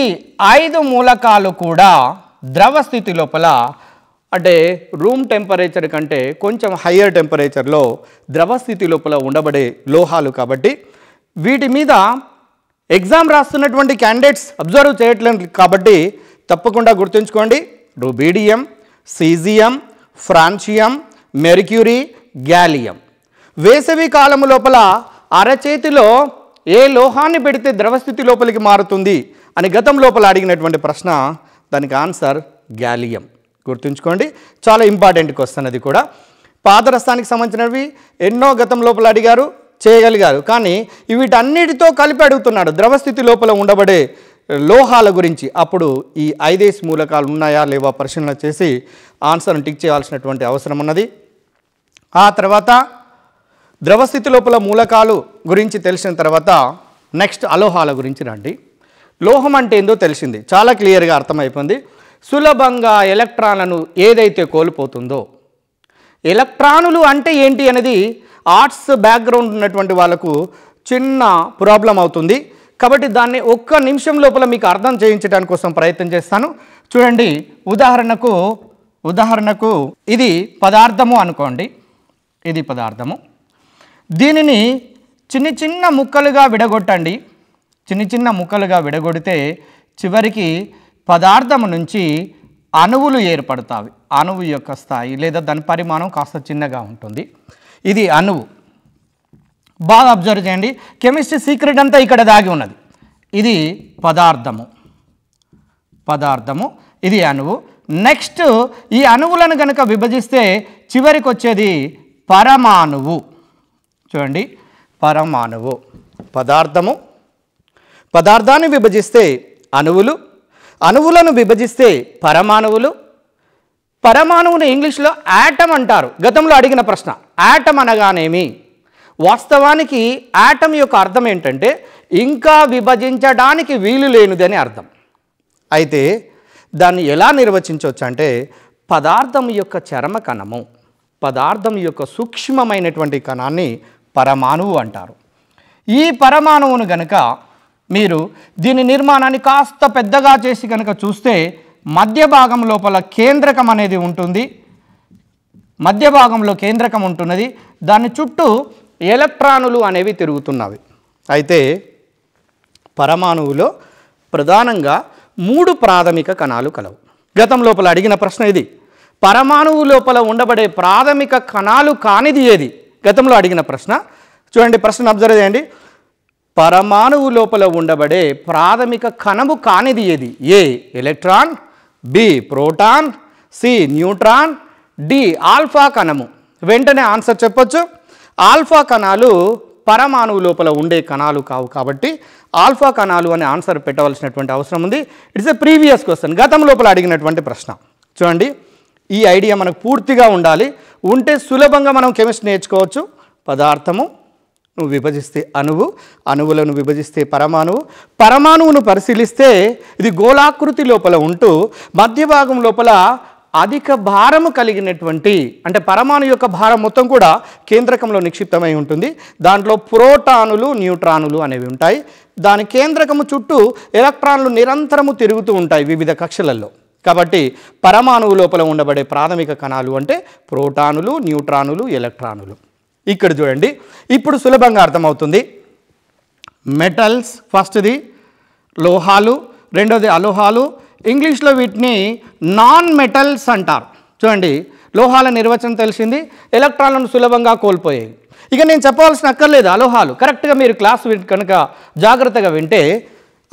ఐదు మూలకాలు కూడా ద్రవ స్థితి లోపల అంటే రూమ్ టెంపరేచర్ కంటే కొంచెం హయ్యర్ టెంపరేచర్లో ద్రవ స్థితి లోపల ఉండబడే లోహాలు కాబట్టి వీటి మీద ఎగ్జామ్ రాస్తున్నటువంటి క్యాండిడేట్స్ అబ్జర్వ్ చేయట్లేం కాబట్టి తప్పకుండా గుర్తుంచుకోండి rubidium caesium francium mercury gallium వేసవి కాలము లోపల అరచేతిలో ఏ లోహాన్ని పెడితే ద్రవస్థితి లోపలికి మారుతుంది అని గతం లోపల అడిగినటువంటి ప్రశ్న దానికి ఆన్సర్ గ్యాలియం గుర్తుంచుకోండి చాలా ఇంపార్టెంట్ క్వశ్చన్ అది కూడా పాదరసానికి సంబంధించినవి ఎన్నో గతం లోపల అడిగారు చేయగలిగారు కానీ వీటన్నిటితో కలిపి అడుగుతున్నాడు ద్రవస్థితి లోపల ఉండబడే లోహాల గురించి అప్పుడు ఈ ఐదేసి మూలకాలు ఉన్నాయా లేవా పరిశీలన చేసి ఆన్సర్ను టిక్ చేయాల్సినటువంటి అవసరం ఉన్నది ఆ తర్వాత ద్రవస్థితి లోపల మూలకాలు గురించి తెలిసిన తర్వాత నెక్స్ట్ అలోహాల గురించి రండి లోహం అంటే ఏందో తెలిసింది చాలా క్లియర్గా అర్థమైపోయింది సులభంగా ఎలక్ట్రాన్లను ఏదైతే కోల్పోతుందో ఎలక్ట్రానులు అంటే ఏంటి అనేది ఆర్ట్స్ బ్యాక్గ్రౌండ్ ఉన్నటువంటి వాళ్ళకు చిన్న ప్రాబ్లం అవుతుంది కాబట్టి దాన్ని ఒక్క నిమిషం లోపల మీకు అర్థం చేయించడానికి కోసం ప్రయత్నం చేస్తాను చూడండి ఉదాహరణకు ఉదాహరణకు ఇది పదార్థము అనుకోండి ఇది పదార్థము దీనిని చిన్న చిన్న ముక్కలుగా విడగొట్టండి చిన్న చిన్న ముక్కలుగా విడగొడితే చివరికి పదార్థము నుంచి అణువులు ఏర్పడతాయి అణువు యొక్క స్థాయి లేదా దాని పరిమాణం కాస్త చిన్నగా ఉంటుంది ఇది అణువు బాగా అబ్జర్వ్ చేయండి కెమిస్ట్రీ సీక్రెట్ అంతా ఇక్కడ దాగి ఉన్నది ఇది పదార్థము పదార్థము ఇది అణువు నెక్స్ట్ ఈ అణువులను కనుక విభజిస్తే చివరికి వచ్చేది పరమాణువు చూడండి పరమాణువు పదార్థము పదార్థాన్ని విభజిస్తే అణువులు అణువులను విభజిస్తే పరమాణువులు పరమాణువుని ఇంగ్లీష్లో యాటమ్ అంటారు గతంలో అడిగిన ప్రశ్న యాటమ్ అనగానేమి వాస్తవానికి యాటమ్ యొక్క అర్థం ఏంటంటే ఇంకా విభజించడానికి వీలు లేనిదని అర్థం అయితే దాన్ని ఎలా నిర్వచించవచ్చు అంటే పదార్థం యొక్క చరమ కణము పదార్థం యొక్క సూక్ష్మమైనటువంటి కణాన్ని పరమాణువు అంటారు ఈ పరమాణువును గనక మీరు దీని నిర్మాణాన్ని కాస్త పెద్దగా చేసి కనుక చూస్తే మధ్య భాగం లోపల కేంద్రకం అనేది ఉంటుంది మధ్య భాగంలో కేంద్రకం ఉంటున్నది దాని చుట్టూ ఎలక్ట్రానులు అనేవి తిరుగుతున్నవి అయితే పరమాణువులో ప్రధానంగా మూడు ప్రాథమిక కణాలు కలవు గతం లోపల అడిగిన ప్రశ్న ఇది పరమాణువు లోపల ఉండబడే ప్రాథమిక కణాలు కానిది ఏది గతంలో అడిగిన ప్రశ్న చూడండి ప్రశ్న అబ్జర్వ్ చేయండి పరమాణువు లోపల ఉండబడే ప్రాథమిక కణము కానిది ఏది A electron B proton C neutron D alpha కణము వెంటనే ఆన్సర్ చెప్పొచ్చు ఆల్ఫా కణాలు పరమాణువు లోపల ఉండే కణాలు కావు కాబట్టి ఆల్ఫా కణాలు అనే ఆన్సర్ పెట్టవలసినటువంటి అవసరం ఉంది ఇట్స్ ఎ ప్రీవియస్ క్వశ్చన్ గతం లోపల అడిగినటువంటి ప్రశ్న చూడండి ఈ ఐడియా మనకు పూర్తిగా ఉండాలి ఉంటే సులభంగా మనం కెమిస్ట్రీ నేర్చుకోవచ్చు పదార్థము నువ్వు విభజిస్తే అణువు అణువులను విభజిస్తే పరమాణువు పరమాణువును పరిశీలిస్తే ఇది గోళాకృతి లోపల ఉంటూ మధ్య భాగం లోపల అధిక భారము కలిగినటువంటి అంటే పరమాణు యొక్క భారం మొత్తం కూడా కేంద్రకంలో నిక్షిప్తమై ఉంటుంది దాంట్లో ప్రోటానులు న్యూట్రానులు అనేవి ఉంటాయి దాని కేంద్రకము చుట్టూ ఎలక్ట్రాన్లు నిరంతరము తిరుగుతూ ఉంటాయి వివిధ కక్షలలో కాబట్టి పరమాణువు లోపల ఉండబడే ప్రాథమిక కణాలు అంటే ప్రోటానులు న్యూట్రానులు ఎలక్ట్రానులు ఇక్కడ చూడండి ఇప్పుడు సులభంగా అర్థమవుతుంది మెటల్స్ ఫస్ట్ది లోహాలు రెండోది అలోహాలు ఇంగ్లీష్లో వీటిని నాన్ మెటల్స్ అంటారు చూడండి లోహాల నిర్వచనం తెలిసింది ఎలక్ట్రాన్లను సులభంగా కోల్పోయేవి ఇక నేను చెప్పవలసిన అక్కర్లేదు అలోహాలు కరెక్ట్గా మీరు క్లాస్ కనుక జాగ్రత్తగా వింటే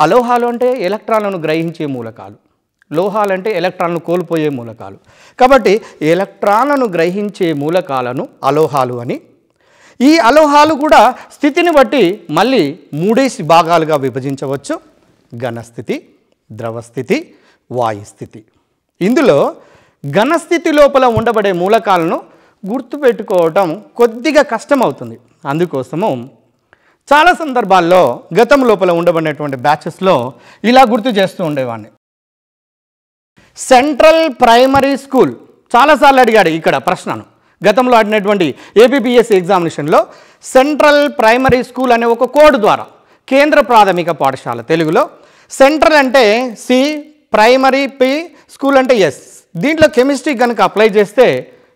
అలోహాలు అంటే ఎలక్ట్రాన్లను గ్రహించే మూలకాలు లోహాలంటే ఎలక్ట్రాన్లు కోల్పోయే మూలకాలు కాబట్టి ఎలక్ట్రాన్లను గ్రహించే మూలకాలను అలోహాలు అని ఈ అలోహాలు కూడా స్థితిని బట్టి మళ్ళీ మూడేసి భాగాలుగా విభజించవచ్చు ఘనస్థితి ద్రవస్థితి వాయుస్థితి ఇందులో ఘనస్థితి లోపల ఉండబడే మూలకాలను గుర్తుపెట్టుకోవటం కొద్దిగా కష్టమవుతుంది అందుకోసము చాలా సందర్భాల్లో గతం లోపల ఉండబడినటువంటి బ్యాచెస్లో ఇలా గుర్తు చేస్తూ ఉండేవాడిని సెంట్రల్ ప్రైమరీ స్కూల్ చాలాసార్లు అడిగాడు ఇక్కడ ప్రశ్నను గతంలో ఆడినటువంటి ఏపీపీఎస్సీ ఎగ్జామినేషన్లో సెంట్రల్ ప్రైమరీ స్కూల్ అనే ఒక కోడ్ ద్వారా కేంద్ర ప్రాథమిక పాఠశాల తెలుగులో సెంట్రల్ అంటే సి ప్రైమరీ పి స్కూల్ అంటే ఎస్ దీంట్లో కెమిస్ట్రీ కనుక అప్లై చేస్తే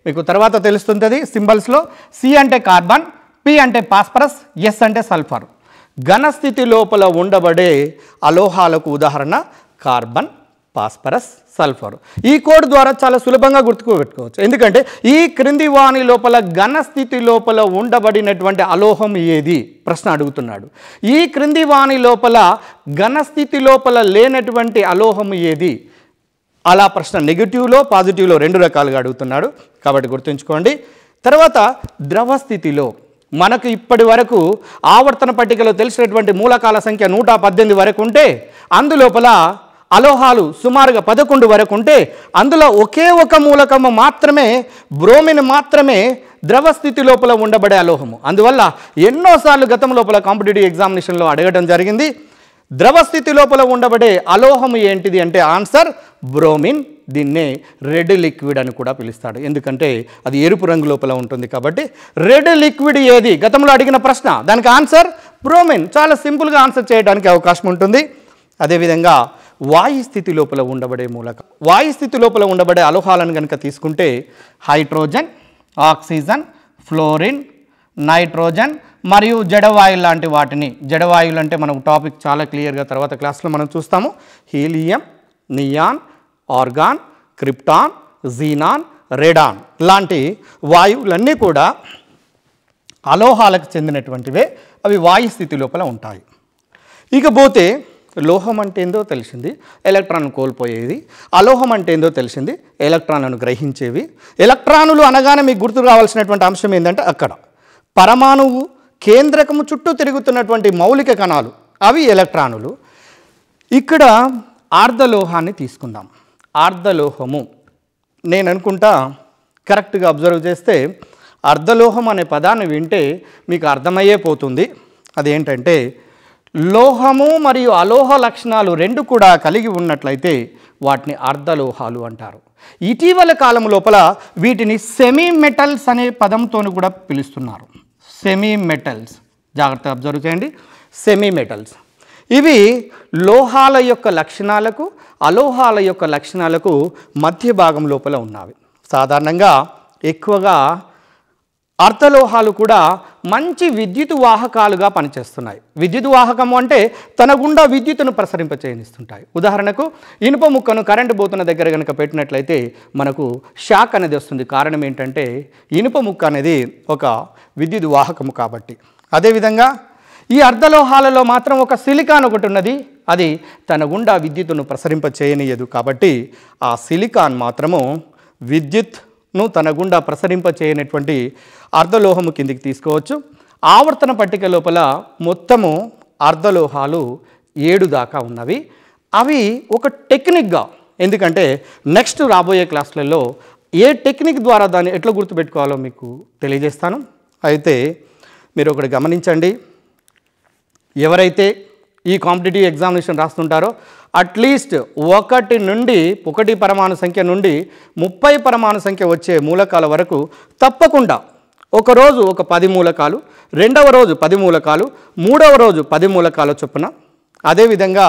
మీకు తర్వాత తెలుస్తుంటుంది సింబల్స్లో సి అంటే కార్బన్ పి అంటే పాస్పరస్ ఎస్ అంటే సల్ఫర్ ఘనస్థితి లోపల ఉండబడే అలోహాలకు ఉదాహరణ కార్బన్ పాస్పరస్ సల్ఫర్ ఈ కోడ్ ద్వారా చాలా సులభంగా గుర్తుపెట్టుకోవచ్చు ఎందుకంటే ఈ క్రింది వాణి లోపల ఘన స్థితి లోపల ఉండబడినటువంటి అలోహం ఏది ప్రశ్న అడుగుతున్నాడు ఈ క్రింది వాణి లోపల ఘన స్థితి లోపల లేనటువంటి అలోహం ఏది అలా ప్రశ్న నెగిటివ్లో పాజిటివ్లో రెండు రకాలుగా అడుగుతున్నాడు కాబట్టి గుర్తుంచుకోండి తర్వాత ద్రవస్థితిలో మనకు ఇప్పటి వరకు ఆవర్తన పట్టికలో తెలిసినటువంటి మూలకాల సంఖ్య నూట పద్దెనిమిది వరకు ఉంటే అందులోపల అలోహాలు సుమారుగా పదకొండు వరకు ఉంటే అందులో ఒకే ఒక మూలకము మాత్రమే బ్రోమిన్ మాత్రమే ద్రవ స్థితి లోపల ఉండబడే అలోహము అందువల్ల ఎన్నోసార్లు గతం లోపల కాంపిటేటివ్ ఎగ్జామినేషన్లో అడగడం జరిగింది ద్రవ స్థితి లోపల ఉండబడే అలోహము ఏంటిది అంటే ఆన్సర్ బ్రోమిన్ దీన్నే రెడ్ లిక్విడ్ అని కూడా పిలుస్తాడు ఎందుకంటే అది ఎరుపు రంగు లోపల ఉంటుంది కాబట్టి రెడ్ లిక్విడ్ ఏది గతంలో అడిగిన ప్రశ్న దానికి ఆన్సర్ బ్రోమిన్ చాలా సింపుల్గా ఆన్సర్ చేయడానికి అవకాశం ఉంటుంది అదేవిధంగా వాయుస్థితి లోపల ఉండబడే మూలకం వాయుస్థితి లోపల ఉండబడే అలోహాలను కనుక తీసుకుంటే హైడ్రోజన్ ఆక్సిజన్ ఫ్లోరిన్ నైట్రోజన్ మరియు జడవాయువు లాంటి వాటిని జడవాయువులు అంటే మనం టాపిక్ చాలా క్లియర్గా తర్వాత క్లాస్లో మనం చూస్తాము helium neon argon krypton xenon radon లాంటి వాయువులన్నీ కూడా అలోహాలకు చెందినటువంటివే అవి వాయుస్థితి లోపల ఉంటాయి ఇకపోతే లోహం అంటే ఏందో తెలిసింది ఎలక్ట్రాన్ కోల్పోయేది అలోహం అంటే ఏందో తెలిసింది ఎలక్ట్రాన్లను గ్రహించేవి ఎలక్ట్రానులు అనగానే మీకు గుర్తు రావాల్సినటువంటి అంశం ఏంటంటే అక్కడ పరమాణువు కేంద్రకము చుట్టూ తిరుగుతున్నటువంటి మౌలిక కణాలు అవి ఎలక్ట్రానులు ఇక్కడ ఆర్ధలోహాన్ని తీసుకుందాం ఆర్ధలోహము నేను అనుకుంటా కరెక్ట్గా అబ్జర్వ్ చేస్తే అర్ధలోహం అనే పదాన్ని వింటే మీకు అర్థమయ్యే పోతుంది అదేంటంటే లోహము మరియు అలోహ లక్షణాలు రెండు కూడా కలిగి ఉన్నట్లయితే వాటిని అర్ధలోహాలు అంటారు ఇటీవల కాలం లోపల వీటిని సెమీ మెటల్స్ అనే పదంతో కూడా పిలుస్తున్నారు సెమీ మెటల్స్ జాగ్రత్త అబ్జర్వ్ చేయండి సెమీ మెటల్స్ ఇవి లోహాల యొక్క లక్షణాలకు అలోహాల యొక్క లక్షణాలకు మధ్య భాగం లోపల ఉన్నవి సాధారణంగా ఎక్కువగా అర్థలోహాలు కూడా మంచి విద్యుత్ వాహకాలుగా పనిచేస్తున్నాయి విద్యుత్ వాహకము అంటే తన గుండా విద్యుత్తును ప్రసరింపచేయనిస్తుంటాయి ఉదాహరణకు ఇనుప ముక్కను కరెంటు పోతున్న దగ్గర కనుక పెట్టినట్లయితే మనకు షాక్ అనేది వస్తుంది కారణం ఏంటంటే ఇనుప ముక్క అనేది ఒక విద్యుత్ వాహకము కాబట్టి అదేవిధంగా ఈ అర్ధలోహాలలో మాత్రం ఒక సిలికాన్ ఒకటి ఉన్నది అది తన గుండా విద్యుత్తును ప్రసరింప చేయనీయదు కాబట్టి ఆ సిలికాన్ మాత్రము విద్యుత్ను తన గుండా ప్రసరింప చేయనటువంటి అర్ధలోహము కిందికి తీసుకోవచ్చు ఆవర్తన పట్టిక లోపల మొత్తము అర్ధలోహాలు ఏడు దాకా ఉన్నవి అవి ఒక టెక్నిక్గా ఎందుకంటే నెక్స్ట్ రాబోయే క్లాసులలో ఏ టెక్నిక్ ద్వారా దాన్ని ఎట్లా గుర్తుపెట్టుకోవాలో మీకు తెలియజేస్తాను అయితే మీరు ఒకటి గమనించండి ఎవరైతే ఈ కాంపిటేటివ్ ఎగ్జామినేషన్ రాస్తుంటారో అట్లీస్ట్ ఒకటి నుండి ఒకటి పరమాణు సంఖ్య నుండి ముప్పై పరమాణు సంఖ్య వచ్చే మూలకాల వరకు తప్పకుండా ఒకరోజు ఒక పది మూలకాలు రెండవ రోజు పది మూలకాలు మూడవ రోజు పది మూలకాలు చొప్పున అదేవిధంగా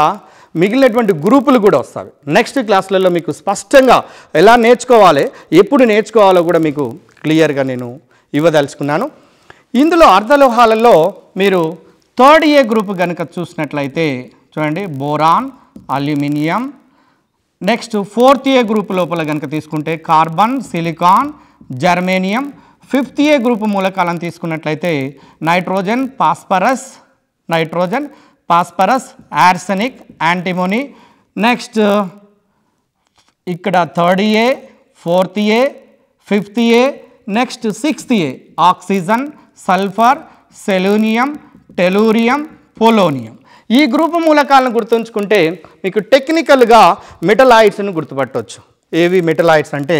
మిగిలినటువంటి గ్రూపులు కూడా వస్తాయి నెక్స్ట్ క్లాసులలో మీకు స్పష్టంగా ఎలా నేర్చుకోవాలి ఎప్పుడు నేర్చుకోవాలో కూడా మీకు క్లియర్గా నేను ఇవ్వదలుచుకున్నాను ఇందులో అర్ధలోహాలలో మీరు థర్డ్ ఏ గ్రూప్ కనుక చూసినట్లయితే చూడండి boron aluminium next fourth A group లోపల కనుక తీసుకుంటే carbon silicon germanium fifth A group మూలకాలను తీసుకున్నట్లయితే nitrogen phosphorus nitrogen phosphorus arsenic antimony next ఇక్కడ third A fourth A fifth A next sixth A oxygen sulphur selenium tellurium polonium ఈ group మూలకాలను గుర్తుంచుకుంటే మీకు టెక్నికల్గా మెటలాయిడ్స్ని గుర్తుపట్టవచ్చు ఏవి మెటలాయిడ్స్ అంటే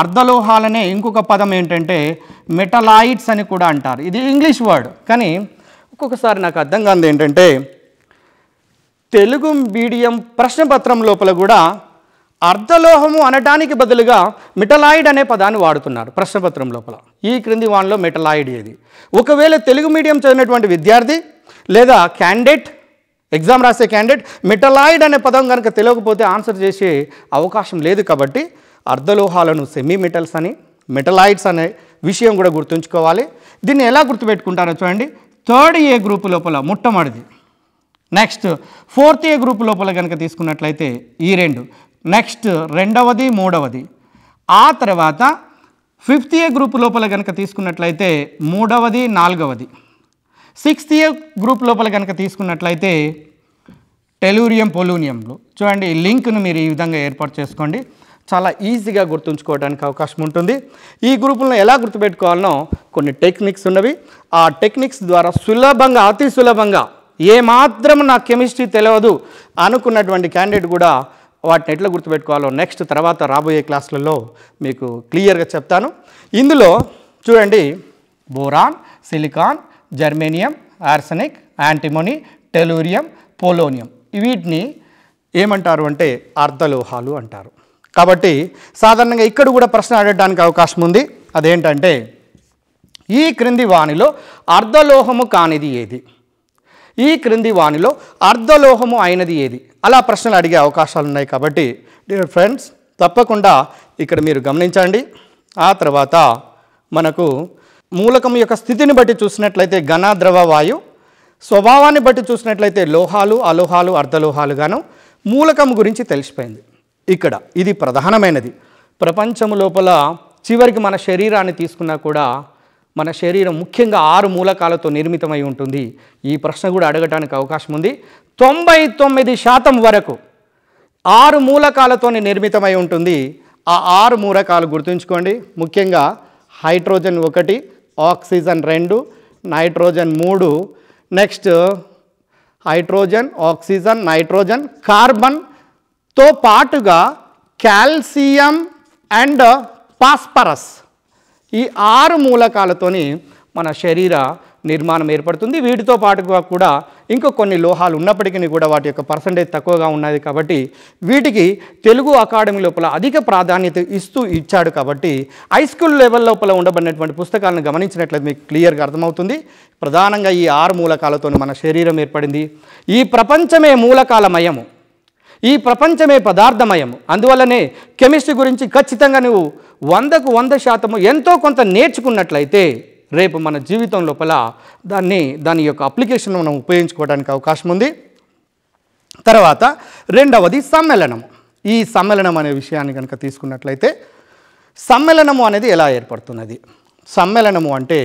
అర్ధలోహాలనే ఇంకొక పదం ఏంటంటే మెటలాయిడ్స్ అని కూడా అంటారు ఇది ఇంగ్లీష్ వర్డ్ కానీ ఒక్కొక్కసారి నాకు అర్థం కాదు ఏంటంటే తెలుగు మీడియం ప్రశ్నపత్రం లోపల కూడా అర్ధలోహము అనటానికి బదులుగా మిటలాయిడ్ అనే పదాన్ని వాడుతున్నారు ప్రశ్నపత్రం లోపల ఈ క్రింది వాన్లో మిటలాయిడ్ ఏది ఒకవేళ తెలుగు మీడియం చదివినటువంటి విద్యార్థి లేదా క్యాండిడేట్ ఎగ్జామ్ రాసే క్యాండిడేట్ మిటలాయిడ్ అనే పదం కనుక తెలియకపోతే ఆన్సర్ చేసే అవకాశం లేదు కాబట్టి అర్ధలోహాలను సెమీమెటల్స్ అని మెటలాయిడ్స్ అనే విషయం కూడా గుర్తుంచుకోవాలి దీన్ని ఎలా గుర్తుపెట్టుకుంటారో చూడండి థర్డ్ ఏ గ్రూప్ లోపల మొట్టమొదటిది నెక్స్ట్ ఫోర్త్ ఏ గ్రూప్ లోపల కనుక తీసుకున్నట్లయితే ఈ రెండు నెక్స్ట్ రెండవది మూడవది ఆ తర్వాత ఫిఫ్త్ ఏ గ్రూప్ లోపల కనుక తీసుకున్నట్లయితే మూడవది నాలుగవది సిక్స్త్ ఏ గ్రూప్ లోపల కనుక తీసుకున్నట్లయితే టెలూరియం పొలూనియంలు చూడండి ఈ లింక్ను మీరు ఈ విధంగా ఏర్పాటు చేసుకోండి చాలా ఈజీగా గుర్తుంచుకోవడానికి అవకాశం ఉంటుంది ఈ గ్రూపులను ఎలా గుర్తుపెట్టుకోవాలనో కొన్ని టెక్నిక్స్ ఉన్నవి ఆ టెక్నిక్స్ ద్వారా సులభంగా అతి సులభంగా ఏమాత్రం నా కెమిస్ట్రీ తెలియదు అనుకున్నటువంటి క్యాండిడేట్ కూడా వాటిని ఎట్లా గుర్తుపెట్టుకోవాలో నెక్స్ట్ తర్వాత రాబోయే క్లాసులలో మీకు క్లియర్గా చెప్తాను ఇందులో చూడండి boron silicon germanium arsenic antimony tellurium polonium వీటిని ఏమంటారు అంటే అర్ధలోహాలు అంటారు కాబట్టి సాధారణంగా ఇక్కడ కూడా ప్రశ్న అడగడానికి అవకాశం ఉంది అదేంటంటే ఈ క్రింది వాణిలో అర్ధలోహము కానిది ఏది ఈ క్రింది వాణిలో అర్ధలోహము అయినది ఏది అలా ప్రశ్నలు అడిగే అవకాశాలు ఉన్నాయి కాబట్టి డియర్ ఫ్రెండ్స్ తప్పకుండా ఇక్కడ మీరు గమనించండి ఆ తర్వాత మనకు మూలకం యొక్క స్థితిని బట్టి చూసినట్లయితే ఘన ద్రవ వాయు స్వభావాన్ని బట్టి చూసినట్లయితే లోహాలు అలోహాలు అర్ధలోహాలుగాను మూలకం గురించి తెలిసిపోయింది ఇక్కడ ఇది ప్రధానమైనది ప్రపంచం లోపల చివరికి మన శరీరాన్ని తీసుకున్నా కూడా మన శరీరం ముఖ్యంగా ఆరు మూలకాలతో నిర్మితమై ఉంటుంది ఈ ప్రశ్న కూడా అడగటానికి అవకాశం ఉంది తొంభై తొమ్మిది శాతం వరకు ఆరు మూలకాలతోనే నిర్మితమై ఉంటుంది ఆ ఆరు మూలకాలు గుర్తుంచుకోండి ముఖ్యంగా హైడ్రోజన్ ఒకటి ఆక్సిజన్ రెండు నైట్రోజన్ మూడు next hydrogen oxygen nitrogen carbon తో పాటుగా కాల్షియం అండ్ పాస్పరస్ ఈ ఆరు మూలకాలతోని మన శరీర నిర్మాణం ఏర్పడుతుంది వీటితో పాటుగా కూడా ఇంకా కొన్ని లోహాలు ఉన్నప్పటికీ కూడా వాటి యొక్క పర్సంటేజ్ తక్కువగా ఉన్నది కాబట్టి వీటికి తెలుగు అకాడమీ లోపల అధిక ప్రాధాన్యత ఇస్తూ ఇచ్చాడు కాబట్టి హై స్కూల్ లెవెల్ లోపల ఉండబడినటువంటి పుస్తకాలను గమనించినట్లయితే మీకు క్లియర్గా అర్థమవుతుంది ప్రధానంగా ఈ ఆరు మూలకాలతో మన శరీరం ఏర్పడింది ఈ ప్రపంచమే మూలకాలమయము ఈ ప్రపంచమే పదార్థమయం అందువల్లనే కెమిస్ట్రీ గురించి ఖచ్చితంగా నువ్వు వందకు వంద శాతము ఎంతో కొంత నేర్చుకున్నట్లయితే రేపు మన జీవితం లోపల దాన్ని దాని యొక్క అప్లికేషన్ మనం ఉపయోగించుకోవడానికి అవకాశం ఉంది తర్వాత రెండవది సమ్మేళనం ఈ సమ్మేళనం అనే విషయాన్ని కనుక తీసుకున్నట్లయితే సమ్మేళనము అనేది ఎలా ఏర్పడుతున్నది సమ్మేళనము అంటే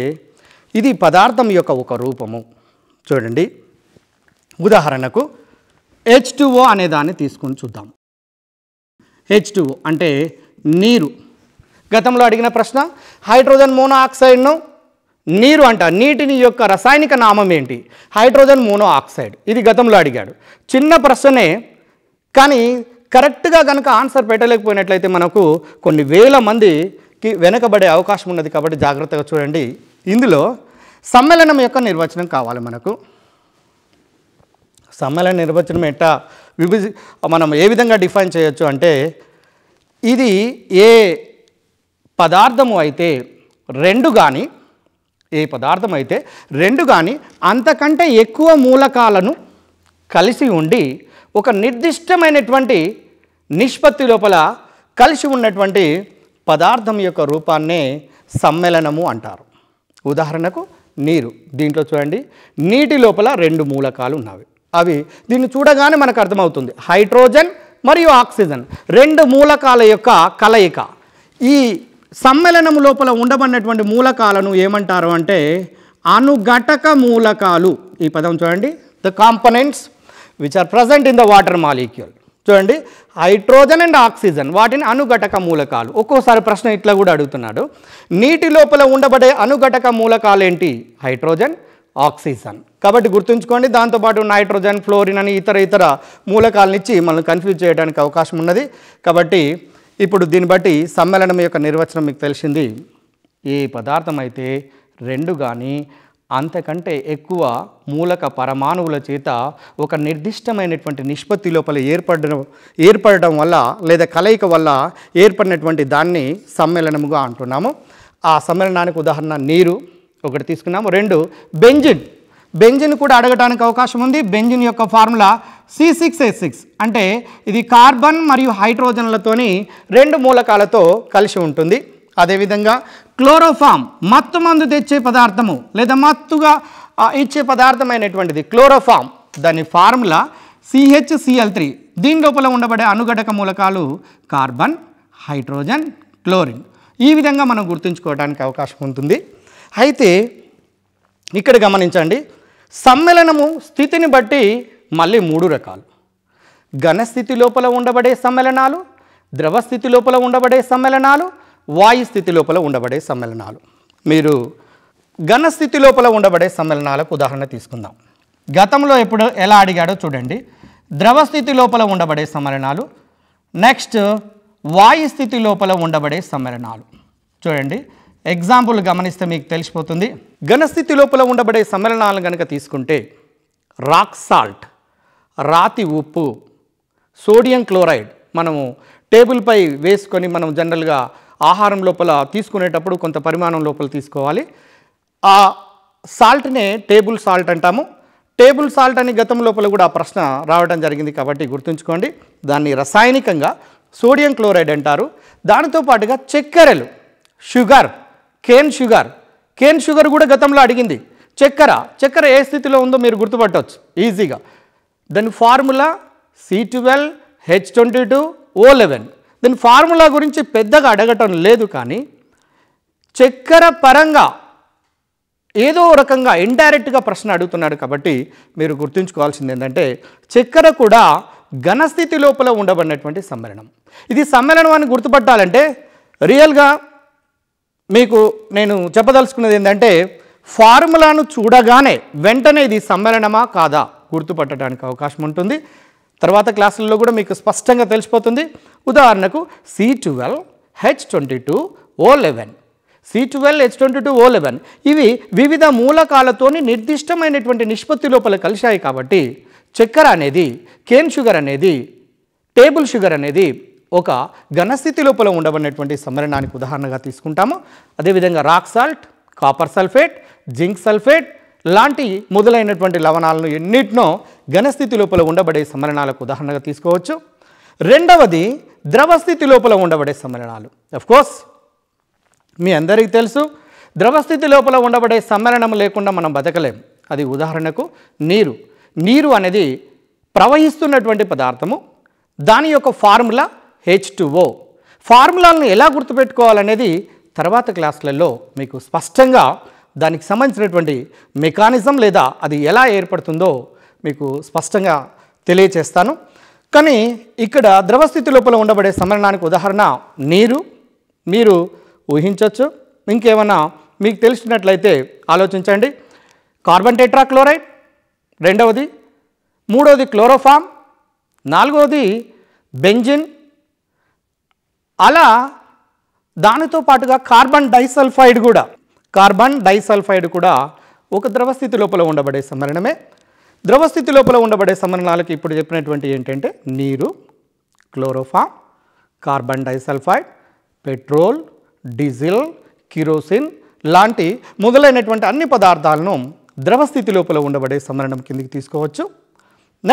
ఇది పదార్థం యొక్క ఒక రూపము చూడండి ఉదాహరణకు హెచ్ టూఓ అనే దాన్ని తీసుకొని చూద్దాం హెచ్ టూఓ అంటే నీరు గతంలో అడిగిన ప్రశ్న హైడ్రోజన్ మోనోఆక్సైడ్ను నీరు అంట నీటిని యొక్క రసాయనిక నామం ఏంటి హైడ్రోజన్ మోనోఆక్సైడ్ ఇది గతంలో అడిగాడు చిన్న ప్రశ్నే కానీ కరెక్ట్గా కనుక ఆన్సర్ పెట్టలేకపోయినట్లయితే మనకు కొన్ని వేల మందికి వెనకబడే అవకాశం ఉన్నది కాబట్టి జాగ్రత్తగా చూడండి ఇందులో సమ్మేళనం యొక్క నిర్వచనం కావాలి మనకు సమ్మేళన నిర్వచనం ఎట్టా విభజ మనం ఏ విధంగా డిఫైన్ చేయొచ్చు అంటే ఇది ఏ పదార్థము అయితే రెండు కానీ ఏ పదార్థం అయితే రెండు కానీ అంతకంటే ఎక్కువ మూలకాలను కలిసి ఉండి ఒక నిర్దిష్టమైనటువంటి నిష్పత్తి లోపల కలిసి ఉన్నటువంటి పదార్థం యొక్క రూపాన్నే సమ్మేళనము అంటారు ఉదాహరణకు నీరు దీంట్లో చూడండి నీటి లోపల రెండు మూలకాలు ఉన్నవి అవి దీన్ని చూడగానే మనకు అర్థమవుతుంది హైడ్రోజన్ మరియు ఆక్సిజన్ రెండు మూలకాల యొక్క కలయిక ఈ సమ్మేళనం లోపల ఉండబడినటువంటి మూలకాలను ఏమంటారు అంటే అనుఘటక మూలకాలు ఈ పదం చూడండి the components which are present in the water molecule చూడండి హైడ్రోజన్ అండ్ ఆక్సిజన్ వాటిని అనుఘటక మూలకాలు ఒక్కోసారి ప్రశ్న ఇట్లా కూడా అడుగుతున్నాడు నీటి లోపల ఉండబడే అనుఘటక మూలకాలు ఏంటి హైడ్రోజన్ ఆక్సిజన్ కాబట్టి గుర్తుంచుకోండి దాంతోపాటు నైట్రోజన్ ఫ్లోరిన్ అని ఇతర ఇతర ఇచ్చి మనల్ని కన్ఫ్యూజ్ చేయడానికి అవకాశం ఉన్నది కాబట్టి ఇప్పుడు దీన్ని బట్టి సమ్మేళనం యొక్క నిర్వచనం మీకు తెలిసింది ఏ పదార్థం అయితే రెండు కానీ అంతకంటే ఎక్కువ మూలక పరమాణువుల చేత ఒక నిర్దిష్టమైనటువంటి నిష్పత్తి లోపల ఏర్పడడం ఏర్పడడం వల్ల లేదా కలయిక వల్ల ఏర్పడినటువంటి దాన్ని సమ్మేళనముగా అంటున్నాము ఆ సమ్మేళనానికి ఉదాహరణ నీరు ఒకటి తీసుకున్నాము రెండు బెంజిన్ బెంజిన్ కూడా అడగటానికి అవకాశం ఉంది బెంజిన్ యొక్క formula C six S six అంటే ఇది కార్బన్ మరియు హైడ్రోజన్లతోని రెండు మూలకాలతో కలిసి ఉంటుంది అదేవిధంగా క్లోరోఫామ్ మత్తు మందు తెచ్చే పదార్థము లేదా మత్తుగా ఇచ్చే పదార్థమైనటువంటిది క్లోరోఫామ్ దాని ఫార్ములా సిహెచ్సిఎల్ త్రీ దీని లోపల ఉండబడే అనుఘటక మూలకాలు కార్బన్ హైడ్రోజన్ క్లోరిన్ ఈ విధంగా మనం గుర్తుంచుకోవడానికి అవకాశం ఉంటుంది అయితే ఇక్కడ గమనించండి సమ్మేళనము స్థితిని బట్టి మళ్ళీ మూడు రకాలు ఘనస్థితి లోపల ఉండబడే సమ్మేళనాలు ద్రవస్థితి లోపల ఉండబడే సమ్మేళనాలు వాయు స్థితి లోపల ఉండబడే సమ్మేళనాలు మీరు ఘనస్థితి లోపల ఉండబడే సమ్మేళనాలకు ఉదాహరణ తీసుకుందాం గతంలో ఎప్పుడు ఎలా అడిగాడో చూడండి ద్రవస్థితి లోపల ఉండబడే సమ్మేళనాలు నెక్స్ట్ వాయు స్థితి లోపల ఉండబడే సమ్మేళనాలు చూడండి ఎగ్జాంపుల్ గమనిస్తే మీకు తెలిసిపోతుంది ఘనస్థితి లోపల ఉండబడే సమ్మేళనాలను కనుక తీసుకుంటే రాక్ సాల్ట్ రాతి ఉప్పు సోడియం క్లోరైడ్ మనము టేబుల్పై వేసుకొని మనం జనరల్గా ఆహారం లోపల తీసుకునేటప్పుడు కొంత పరిమాణం లోపల తీసుకోవాలి ఆ సాల్ట్నే టేబుల్ సాల్ట్ అంటాము టేబుల్ సాల్ట్ అని గతం లోపల కూడా ఆ ప్రశ్న రావడం జరిగింది కాబట్టి గుర్తుంచుకోండి దాన్ని రసాయనికంగా సోడియం క్లోరైడ్ అంటారు దానితో పాటుగా చక్కెరలు sugar cane sugar cane sugar కూడా గతంలో అడిగింది చక్కెర చక్కెర ఏ స్థితిలో ఉందో మీరు గుర్తుపట్టవచ్చు ఈజీగా దాని formula C twelve H twenty two O eleven దాని ఫార్ములా గురించి పెద్దగా అడగటం లేదు కానీ చక్కెర పరంగా ఏదో రకంగా ఇండైరెక్ట్గా ప్రశ్న అడుగుతున్నాడు కాబట్టి మీరు గుర్తుంచుకోవాల్సింది ఏంటంటే చక్కెర కూడా ఘనస్థితి లోపల ఉండబడినటువంటి సమ్మేళనం ఇది సమ్మేళనం అని గుర్తుపట్టాలంటే రియల్గా మీకు నేను చెప్పదలుచుకున్నది ఏంటంటే ఫార్ములాను చూడగానే వెంటనే ఇది సమ్మేళనమా కాదా గుర్తుపట్టడానికి అవకాశం ఉంటుంది తర్వాత క్లాసుల్లో కూడా మీకు స్పష్టంగా తెలిసిపోతుంది ఉదాహరణకు C twelve H twenty two O eleven C twelve H twenty two O eleven ఇవి వివిధ మూలకాలతోని నిర్దిష్టమైనటువంటి నిష్పత్తి లోపల కలిశాయి కాబట్టి చక్కెర అనేది కేన్ షుగర్ అనేది టేబుల్ షుగర్ అనేది ఒక ఘనస్థితి లోపల ఉండబడినటువంటి సమ్మరణానికి ఉదాహరణగా తీసుకుంటాము అదేవిధంగా rock salt copper sulphate zinc sulphate లాంటి మొదలైనటువంటి లవణాలను ఎన్నిటినో ఘనస్థితి లోపల ఉండబడే సమ్మరణాలకు ఉదాహరణగా తీసుకోవచ్చు రెండవది ద్రవస్థితి లోపల ఉండబడే సమ్మరణాలు కోర్స్ మీ అందరికీ తెలుసు ద్రవస్థితి లోపల ఉండబడే సమ్మరణం లేకుండా మనం బతకలేం అది ఉదాహరణకు నీరు నీరు అనేది ప్రవహిస్తున్నటువంటి పదార్థము దాని యొక్క ఫార్ములా హెచ్ ఓ ఫార్ములాలను ఎలా గుర్తుపెట్టుకోవాలనేది తర్వాత క్లాసులలో మీకు స్పష్టంగా దానికి సంబంధించినటువంటి మెకానిజం లేదా అది ఎలా ఏర్పడుతుందో మీకు స్పష్టంగా తెలియచేస్తాను కానీ ఇక్కడ ద్రవస్థితి లోపల ఉండబడే సమరణానికి ఉదాహరణ నీరు మీరు ఊహించవచ్చు ఇంకేమైనా మీకు తెలిసినట్లయితే ఆలోచించండి కార్బన్ టెట్రాక్లోరైడ్ రెండవది మూడవది క్లోరోఫామ్ నాలుగవది బెంజిన్ అలా దానితో పాటుగా కార్బన్ డైసల్ఫైడ్ కూడా కార్బన్ డైసల్ఫైడ్ కూడా ఒక ద్రవస్థితి లోపల ఉండబడే సమరణమే ద్రవస్థితి లోపల ఉండబడే సమరణాలకు ఇప్పుడు చెప్పినటువంటి ఏంటంటే నీరు chloroform carbon disulphide petrol diesel kerosene లాంటి మొదలైనటువంటి అన్ని పదార్థాలను ద్రవస్థితి లోపల ఉండబడే సమరణం కిందికి తీసుకోవచ్చు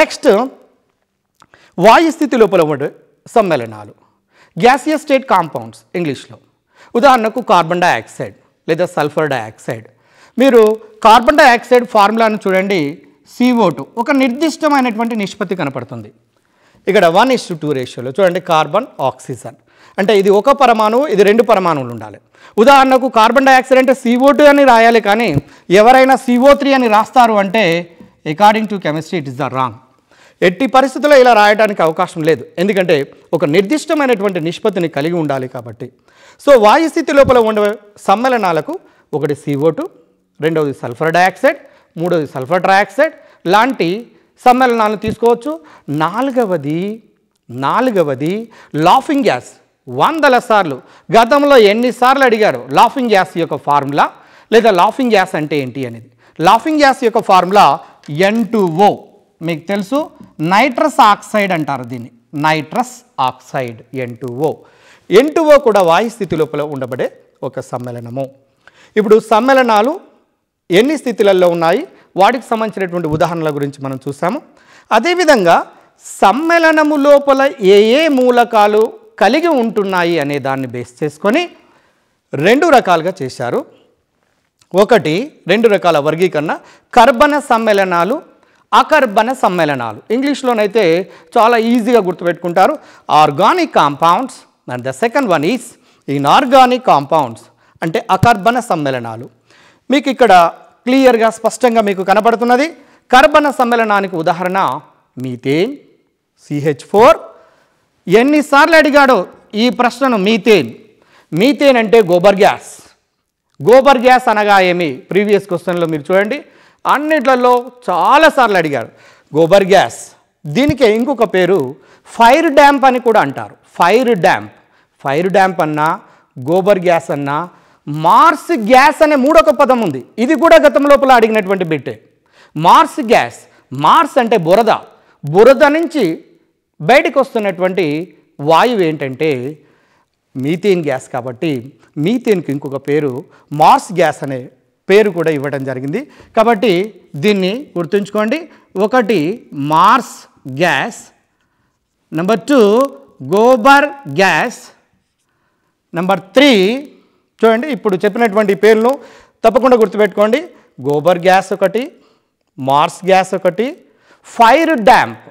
నెక్స్ట్ వాయుస్థితి లోపల ఉండే సమ్మేళనాలు గ్యాసియస్ స్టేట్ కాంపౌండ్స్ ఇంగ్లీష్లో ఉదాహరణకు కార్బన్ డైఆక్సైడ్ లేదా సల్ఫర్ డైఆక్సైడ్ మీరు కార్బన్ డైఆక్సైడ్ ఫార్ములాను చూడండి సిఓ టూ ఒక నిర్దిష్టమైనటువంటి నిష్పత్తి కనపడుతుంది ఇక్కడ వన్ ఇస్ టూ రేషియోలో చూడండి కార్బన్ ఆక్సిజన్ అంటే ఇది ఒక పరమాణువు ఇది రెండు పరమాణువులు ఉండాలి ఉదాహరణకు కార్బన్ డైఆక్సైడ్ అంటే సిఓ టూ అని రాయాలి కానీ ఎవరైనా సిఓ త్రీ అని రాస్తారు అంటే according to chemistry it is the wrong ఎట్టి పరిస్థితుల్లో ఇలా రాయడానికి అవకాశం లేదు ఎందుకంటే ఒక నిర్దిష్టమైనటువంటి నిష్పత్తిని కలిగి ఉండాలి కాబట్టి సో వాయుస్థితి లోపల ఉండే సమ్మేళనాలకు ఒకటి సివో టూ రెండవది సల్ఫర్ డయాక్సైడ్ మూడవది సల్ఫర్ ట్రయాక్సైడ్ లాంటి సమ్మేళనాలను తీసుకోవచ్చు నాలుగవది నాలుగవది లాఫింగ్ గ్యాస్ వందల సార్లు గతంలో ఎన్నిసార్లు అడిగారు లాఫింగ్ గ్యాస్ యొక్క ఫార్ములా లేదా లాఫింగ్ గ్యాస్ అంటే ఏంటి అనేది లాఫింగ్ గ్యాస్ యొక్క ఫార్ములా ఎన్ టూ ఓ మీకు తెలుసు నైట్రస్ ఆక్సైడ్ అంటారు దీన్ని నైట్రస్ ఆక్సైడ్ ఎన్ ఎన్టుఓ కూడా వాయు స్థితి లోపల ఉండబడే ఒక సమ్మేళనము ఇప్పుడు సమ్మేళనాలు ఎన్ని స్థితులలో ఉన్నాయి వాటికి సంబంధించినటువంటి ఉదాహరణల గురించి మనం చూసాము అదేవిధంగా సమ్మేళనము లోపల ఏ ఏ మూలకాలు కలిగి ఉంటున్నాయి అనే దాన్ని బేస్ చేసుకొని రెండు రకాలుగా చేశారు ఒకటి రెండు రకాల వర్గీకరణ కర్బన సమ్మేళనాలు అకర్బన సమ్మేళనాలు ఇంగ్లీష్లోనైతే చాలా ఈజీగా గుర్తుపెట్టుకుంటారు organic compounds and the second one is inorganic compounds అంటే అకర్బన సమ్మేళనాలు మీకు ఇక్కడ క్లియర్గా స్పష్టంగా మీకు కనబడుతున్నది కర్బన సమ్మేళనానికి ఉదాహరణ మీథేన్ సిహెచ్ ఫోర్ ఎన్నిసార్లు అడిగాడో ఈ ప్రశ్నను మీథేన్ మీథేన్ అంటే గోబర్ గ్యాస్ గోబర్ గ్యాస్ అనగా ఏమి ప్రీవియస్ క్వశ్చన్లో మీరు చూడండి అన్నిట్లలో చాలాసార్లు అడిగారు గోబర్ గ్యాస్ దీనికి ఇంకొక పేరు ఫైర్ డ్యాంప్ అని కూడా అంటారు ఫైర్ డ్యాంప్ ఫైర్ డ్యాంప్ అన్నా గోబర్ గ్యాస్ అన్నా మార్స్ గ్యాస్ అనే మూడొక పదం ఉంది ఇది కూడా గతం లోపల అడిగినటువంటి బిట్టే మార్స్ గ్యాస్ మార్స్ అంటే బురద బురద నుంచి బయటకు వస్తున్నటువంటి వాయువు ఏంటంటే మీథేన్ గ్యాస్ కాబట్టి మీథేన్కి ఇంకొక పేరు మార్స్ గ్యాస్ అనే పేరు కూడా ఇవ్వడం జరిగింది కాబట్టి దీన్ని గుర్తుంచుకోండి ఒకటి marsh gas number two gobar gas number three చూడండి ఇప్పుడు చెప్పినటువంటి పేర్లు తప్పకుండా గుర్తుపెట్టుకోండి గోబర్ గ్యాస్ ఒకటి మార్స్ గ్యాస్ ఒకటి ఫైర్ డ్యాంప్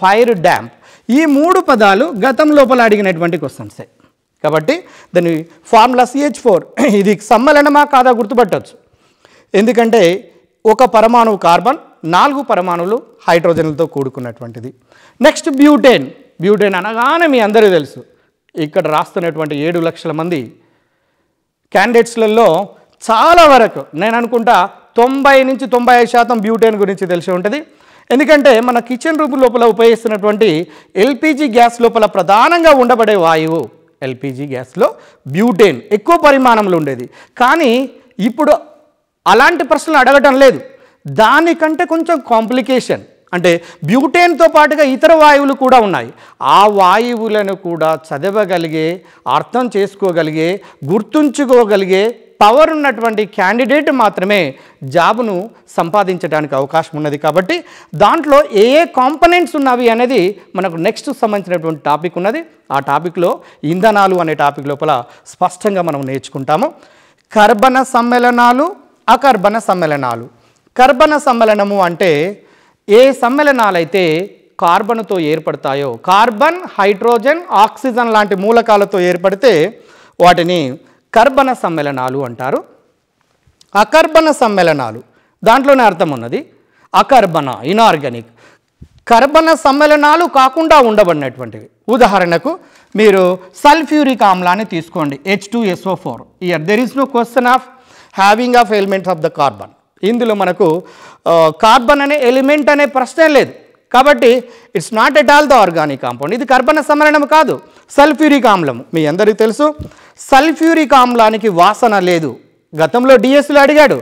ఫైర్ డ్యాంప్ ఈ మూడు పదాలు గతం లోపల అడిగినటువంటి క్వశ్చన్సే కాబట్టి దాని ఫార్ములా సిహెచ్ ఫోర్ ఇది సమ్మలనమా కాదా గుర్తుపట్టవచ్చు ఎందుకంటే ఒక పరమాణువు కార్బన్ నాలుగు పరమాణువులు హైడ్రోజన్లతో కూడుకున్నటువంటిది నెక్స్ట్ బ్యూటేన్ బ్యూటేన్ అనగానే మీ అందరూ తెలుసు ఇక్కడ రాస్తున్నటువంటి ఏడు లక్షల మంది క్యాండిడేట్స్లలో చాలా వరకు నేను అనుకుంటా తొంభై నుంచి తొంభై ఐదు శాతం బ్యూటేన్ గురించి తెలిసి ఉంటుంది ఎందుకంటే మన కిచెన్ రూమ్ లోపల ఉపయోగిస్తున్నటువంటి ఎల్పిజి గ్యాస్ లోపల ప్రధానంగా ఉండబడే వాయువు ఎల్పిజి గ్యాస్లో బ్యూటేన్ ఎక్కువ పరిమాణంలో ఉండేది కానీ ఇప్పుడు అలాంటి ప్రశ్నలు అడగటం లేదు దానికంటే కొంచెం కాంప్లికేషన్ అంటే బ్యూటేన్తో పాటుగా ఇతర వాయువులు కూడా ఉన్నాయి ఆ వాయువులను కూడా చదవగలిగే అర్థం చేసుకోగలిగే గుర్తుంచుకోగలిగే పవర్ ఉన్నటువంటి క్యాండిడేట్ మాత్రమే జాబును సంపాదించడానికి అవకాశం ఉన్నది కాబట్టి దాంట్లో ఏ ఏ కాంపనెంట్స్ ఉన్నవి అనేది మనకు నెక్స్ట్ సంబంధించినటువంటి టాపిక్ ఉన్నది ఆ టాపిక్లో ఇంధనాలు అనే టాపిక్ లోపల స్పష్టంగా మనం నేర్చుకుంటాము కర్బన సమ్మేళనాలు అకర్బన సమ్మేళనాలు కర్బన సమ్మేళనము అంటే ఏ సమ్మేళనాలైతే కార్బన్తో ఏర్పడతాయో కార్బన్ హైడ్రోజన్ ఆక్సిజన్ లాంటి మూలకాలతో ఏర్పడితే వాటిని కర్బన సమ్మేళనాలు అంటారు అకర్బన సమ్మేళనాలు దాంట్లోనే అర్థం ఉన్నది అకర్బన ఇనార్గానిక్ కర్బన సమ్మేళనాలు కాకుండా ఉండబడినటువంటివి ఉదాహరణకు మీరు సల్ఫ్యూరిక్ ఆమ్లాన్ని తీసుకోండి H two SO four here there is no question of having of elements of the carbon ఇందులో మనకు కార్బన్ అనే ఎలిమెంట్ అనే ప్రశ్నే లేదు కాబట్టి it's not at all the organic compound ఇది కర్బన సమ్మరణం కాదు సల్ఫ్యూరిక్ ఆమ్లం మీ అందరికీ తెలుసు సల్ఫ్యూరిక్ ఆమ్లానికి వాసన లేదు గతంలో డిఎస్లో అడిగాడు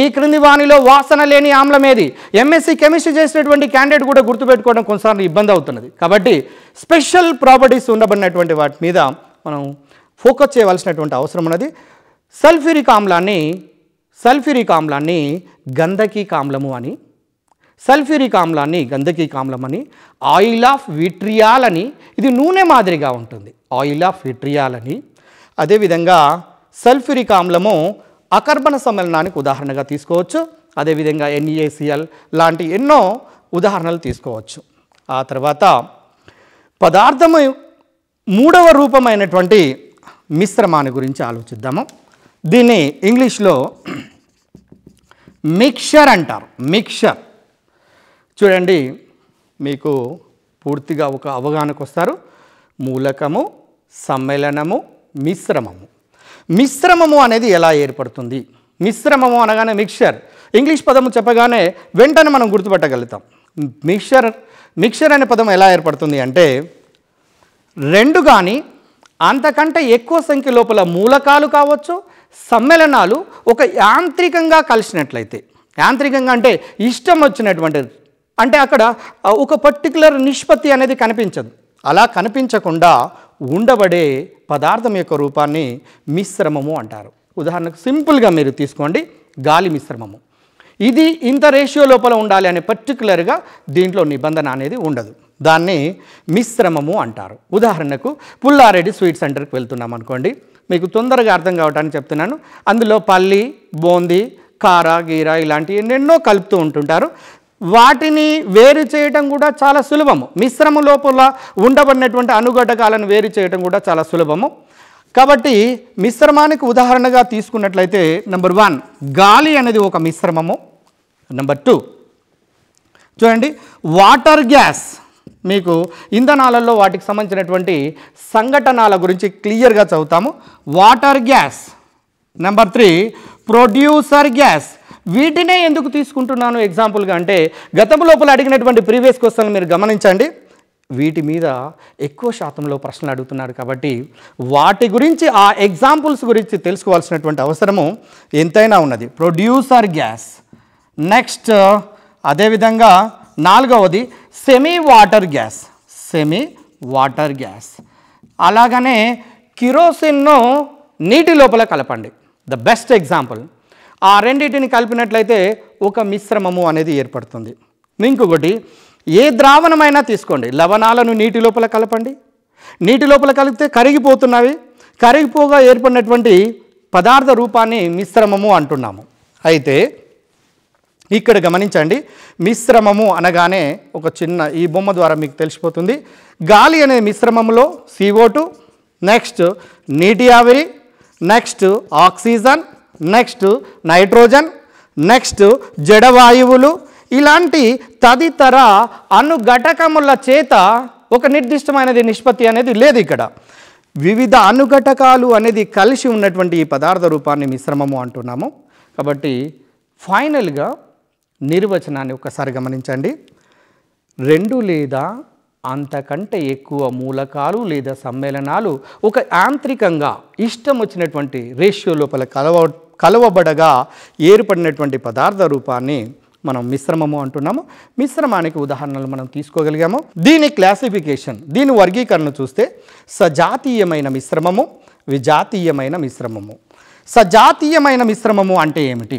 ఈ క్రింది వాణిలో వాసన లేని ఆమ్లం ఏది ఎంఎస్సి కెమిస్ట్రీ చేసినటువంటి క్యాండిడేట్ కూడా గుర్తుపెట్టుకోవడం కొన్నిసార్లు ఇబ్బంది అవుతున్నది కాబట్టి స్పెషల్ ప్రాపర్టీస్ ఉండబడినటువంటి వాటి మీద మనం ఫోకస్ చేయవలసినటువంటి అవసరం ఉన్నది సల్ఫ్యూరిక్ ఆమ్లాన్ని సల్ఫ్యూరిక్ ఆమ్లాన్ని గంధకీ కామ్లము అని సల్ఫ్యూరిక్ ఆమ్లాన్ని గంధకీ కామ్లం అని ఆయిల్ ఆఫ్ విట్రియాల్ అని ఇది నూనె మాదిరిగా ఉంటుంది ఆయిల్ ఆఫ్ విట్రియాల్ అని అదేవిధంగా సల్ఫ్యూరిక్ ఆమ్లము అకర్బన సమ్మేళనానికి ఉదాహరణగా తీసుకోవచ్చు అదేవిధంగా ఎన్ఈఏసిఎల్ e లాంటి ఎన్నో ఉదాహరణలు తీసుకోవచ్చు ఆ తర్వాత పదార్థము మూడవ రూపమైనటువంటి మిశ్రమాన్ని గురించి ఆలోచిద్దాము దీన్ని ఇంగ్లీష్లో మిక్చర్ అంటారు మిక్చర్ చూడండి మీకు పూర్తిగా ఒక అవగాహనకు వస్తారు మూలకము సమ్మేళనము మిశ్రమము మిశ్రమము అనేది ఎలా ఏర్పడుతుంది మిశ్రమము అనగానే మిక్చర్ ఇంగ్లీష్ పదము చెప్పగానే వెంటనే మనం గుర్తుపెట్టగలుగుతాం మిక్చర్ మిక్చర్ అనే పదం ఎలా ఏర్పడుతుంది అంటే రెండు కానీ అంతకంటే ఎక్కువ సంఖ్య లోపల మూలకాలు కావచ్చు సమ్మేళనాలు ఒక యాంత్రికంగా కలిసినట్లయితే యాంత్రికంగా అంటే ఇష్టం వచ్చినటువంటిది అంటే అక్కడ ఒక పర్టికులర్ నిష్పత్తి అనేది కనిపించదు అలా కనిపించకుండా ఉండబడే పదార్థం యొక్క రూపాన్ని మిశ్రమము అంటారు ఉదాహరణకు సింపుల్గా మీరు తీసుకోండి గాలి మిశ్రమము ఇది ఇంత రేషియో లోపల ఉండాలి అనే పర్టికులర్గా దీంట్లో నిబంధన అనేది ఉండదు దాన్ని మిశ్రమము అంటారు ఉదాహరణకు పుల్లారెడ్డి స్వీట్ సెంటర్కి వెళ్తున్నాం అనుకోండి మీకు తొందరగా అర్థం కావటానికి చెప్తున్నాను అందులో పల్లి బోంది కార గీర ఇలాంటివి ఎన్నెన్నో కలుపుతూ ఉంటుంటారు వాటిని వేరు చేయటం కూడా చాలా సులభము మిశ్రమ లోపల ఉండబడినటువంటి అనుఘటకాలను వేరు చేయటం కూడా చాలా సులభము కాబట్టి మిశ్రమానికి ఉదాహరణగా తీసుకున్నట్లయితే నెంబర్ వన్ గాలి అనేది ఒక మిశ్రమము నెంబర్ టూ చూడండి వాటర్ గ్యాస్ మీకు ఇంధనాలలో వాటికి సంబంధించినటువంటి సంఘటనల గురించి క్లియర్గా చదువుతాము water gas number three producer gas వీటినే ఎందుకు తీసుకుంటున్నాను ఎగ్జాంపుల్గా అంటే గతం లోపల అడిగినటువంటి ప్రీవియస్ క్వశ్చన్లు మీరు గమనించండి వీటి మీద ఎక్కువ శాతంలో ప్రశ్నలు అడుగుతున్నారు కాబట్టి వాటి గురించి ఆ ఎగ్జాంపుల్స్ గురించి తెలుసుకోవాల్సినటువంటి అవసరము ఎంతైనా ఉన్నది ప్రొడ్యూసర్ గ్యాస్ నెక్స్ట్ అదేవిధంగా నాలుగవది semi water gas semi water gas అలాగనే కిరోసిన్ను నీటి లోపల కలపండి ద బెస్ట్ ఎగ్జాంపుల్ ఆ రెండింటిని కలిపినట్లయితే ఒక మిశ్రమము అనేది ఏర్పడుతుంది ఇంకొకటి ఏ ద్రావణమైనా తీసుకోండి లవణాలను నీటి లోపల కలపండి నీటి లోపల కలిపితే కరిగిపోతున్నవి కరిగిపోగా ఏర్పడినటువంటి పదార్థ రూపాన్ని మిశ్రమము అంటున్నాము అయితే ఇక్కడ గమనించండి మిశ్రమము అనగానే ఒక చిన్న ఈ బొమ్మ ద్వారా మీకు తెలిసిపోతుంది గాలి అనే మిశ్రమంలో సిఓ నెక్స్ట్ నీటి ఆవిరి next oxygen next nitrogen next జడవాయువులు ఇలాంటి తదితర అనుఘటకముల చేత ఒక నిర్దిష్టమైనది నిష్పత్తి అనేది లేదు ఇక్కడ వివిధ అనుఘటకాలు అనేది కలిసి ఉన్నటువంటి ఈ పదార్థ రూపాన్ని మిశ్రమము అంటున్నాము కాబట్టి ఫైనల్గా నిర్వచనాన్ని ఒకసారి గమనించండి రెండు లేదా అంతకంటే ఎక్కువ మూలకాలు లేదా సమ్మేళనాలు ఒక యాంత్రికంగా ఇష్టం వచ్చినటువంటి రేషియో లోపల కలవ కలవబడగా ఏర్పడినటువంటి పదార్థ రూపాన్ని మనం మిశ్రమము అంటున్నాము మిశ్రమానికి ఉదాహరణలు మనం తీసుకోగలిగాము దీని క్లాసిఫికేషన్ దీని వర్గీకరణ చూస్తే సజాతీయమైన మిశ్రమము విజాతీయమైన మిశ్రమము సజాతీయమైన మిశ్రమము అంటే ఏమిటి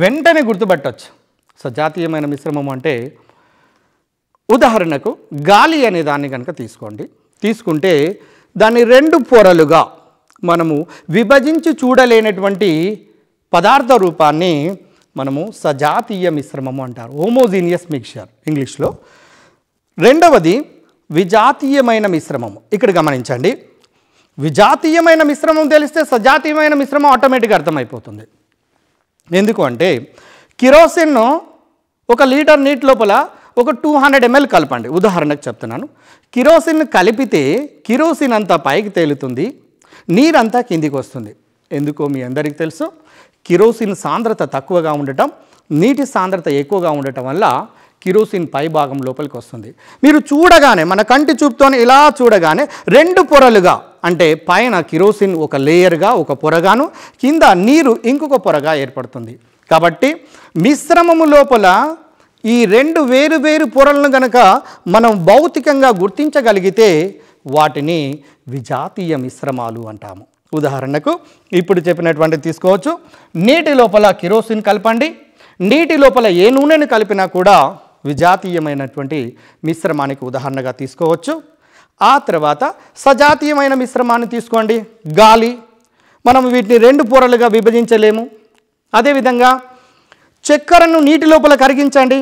వెంటనే గుర్తుపట్టవచ్చు సో జాతీయమైన మిశ్రమం అంటే ఉదాహరణకు గాలి అనే దాన్ని కనుక తీసుకోండి తీసుకుంటే దాన్ని రెండు పొరలుగా మనము విభజించి చూడలేనటువంటి పదార్థ రూపాన్ని మనము సజాతీయ మిశ్రమము అంటారు హోమోజీనియస్ మిక్చర్ ఇంగ్లీష్లో రెండవది విజాతీయమైన మిశ్రమము ఇక్కడ గమనించండి విజాతీయమైన మిశ్రమం తెలిస్తే సజాతీయమైన మిశ్రమం ఆటోమేటిక్గా అర్థమైపోతుంది ఎందుకు అంటే కిరోసిన్ను ఒక లీటర్ నీటి లోపల ఒక టూ హండ్రెడ్ ఎంఎల్ కలపండి ఉదాహరణకు చెప్తున్నాను కిరోసిన్ కలిపితే కిరోసిన్ అంతా పైకి తేలుతుంది నీరంతా కిందికి వస్తుంది ఎందుకో మీ అందరికీ తెలుసు కిరోసిన్ సాంద్రత తక్కువగా ఉండటం నీటి సాంద్రత ఎక్కువగా ఉండటం వల్ల కిరోసిన్ పై భాగం లోపలికి వస్తుంది మీరు చూడగానే మన కంటి చూపుతోనే ఇలా చూడగానే రెండు పొరలుగా అంటే పైన కిరోసిన్ ఒక లేయర్గా ఒక పొరగాను కింద నీరు ఇంకొక పొరగా ఏర్పడుతుంది కాబట్టి మిశ్రమము లోపల ఈ రెండు వేరు వేరు పొరలను గనక మనం భౌతికంగా గుర్తించగలిగితే వాటిని విజాతీయ మిశ్రమాలు అంటాము ఉదాహరణకు ఇప్పుడు చెప్పినటువంటి తీసుకోవచ్చు నీటి లోపల కిరోసిన్ కలపండి నీటి లోపల ఏ నూనెను కలిపినా కూడా విజాతీయమైనటువంటి మిశ్రమానికి ఉదాహరణగా తీసుకోవచ్చు ఆ తర్వాత సజాతీయమైన మిశ్రమాన్ని తీసుకోండి గాలి మనం వీటిని రెండు పూరలుగా విభజించలేము అదేవిధంగా చక్కెరను నీటి లోపల కరిగించండి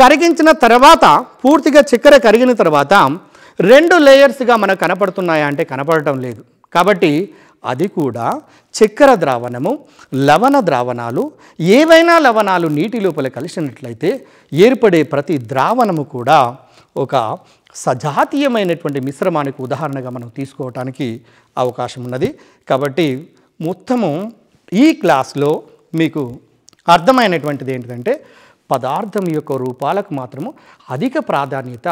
కరిగించిన తర్వాత పూర్తిగా చక్కెర కరిగిన తర్వాత రెండు లేయర్స్గా మనకు కనపడుతున్నాయా అంటే కనపడటం లేదు కాబట్టి అది కూడా చక్కెర ద్రావణము లవణ ద్రావణాలు ఏవైనా లవణాలు నీటి లోపల కలిసినట్లయితే ఏర్పడే ప్రతి ద్రావణము కూడా ఒక సజాతీయమైనటువంటి మిశ్రమానికి ఉదాహరణగా మనం తీసుకోవటానికి అవకాశం ఉన్నది కాబట్టి మొత్తము ఈ క్లాస్లో మీకు అర్థమైనటువంటిది ఏంటంటే పదార్థం యొక్క రూపాలకు మాత్రము అధిక ప్రాధాన్యత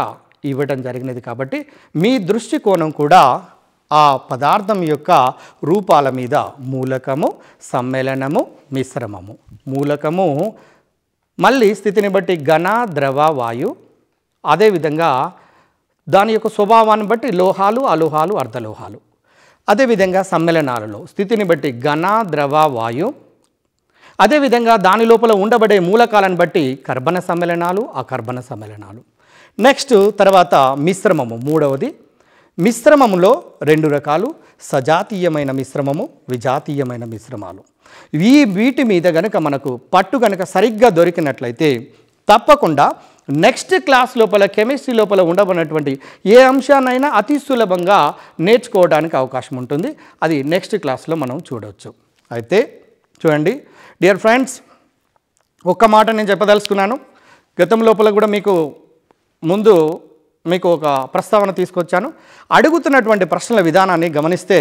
ఇవ్వడం జరిగినది కాబట్టి మీ దృష్టికోణం కూడా ఆ పదార్థం యొక్క రూపాల మీద మూలకము సమ్మేళనము మిశ్రమము మూలకము మళ్ళీ స్థితిని బట్టి ఘన ద్రవ వాయు అదేవిధంగా దాని యొక్క స్వభావాన్ని బట్టి లోహాలు అలోహాలు అర్ధలోహాలు అదేవిధంగా సమ్మేళనాలలో స్థితిని బట్టి ఘన ద్రవ వాయు అదేవిధంగా దాని లోపల ఉండబడే మూలకాలను బట్టి కర్బన సమ్మేళనాలు అకర్బన సమ్మేళనాలు నెక్స్ట్ తర్వాత మిశ్రమము మూడవది మిశ్రమములో రెండు రకాలు సజాతీయమైన మిశ్రమము విజాతీయమైన మిశ్రమాలు ఈ వీటి మీద గనుక మనకు పట్టు గనక సరిగ్గా దొరికినట్లయితే తప్పకుండా నెక్స్ట్ క్లాస్ లోపల కెమిస్ట్రీ లోపల ఉండబడినటువంటి ఏ అంశాన్నైనా అతి సులభంగా నేర్చుకోవడానికి అవకాశం ఉంటుంది అది నెక్స్ట్ క్లాస్లో మనం చూడవచ్చు అయితే చూడండి డియర్ ఫ్రెండ్స్ ఒక్క మాట నేను చెప్పదలుచుకున్నాను గతం లోపల కూడా మీకు ముందు మీకు ఒక ప్రస్తావన తీసుకొచ్చాను అడుగుతున్నటువంటి ప్రశ్నల విధానాన్ని గమనిస్తే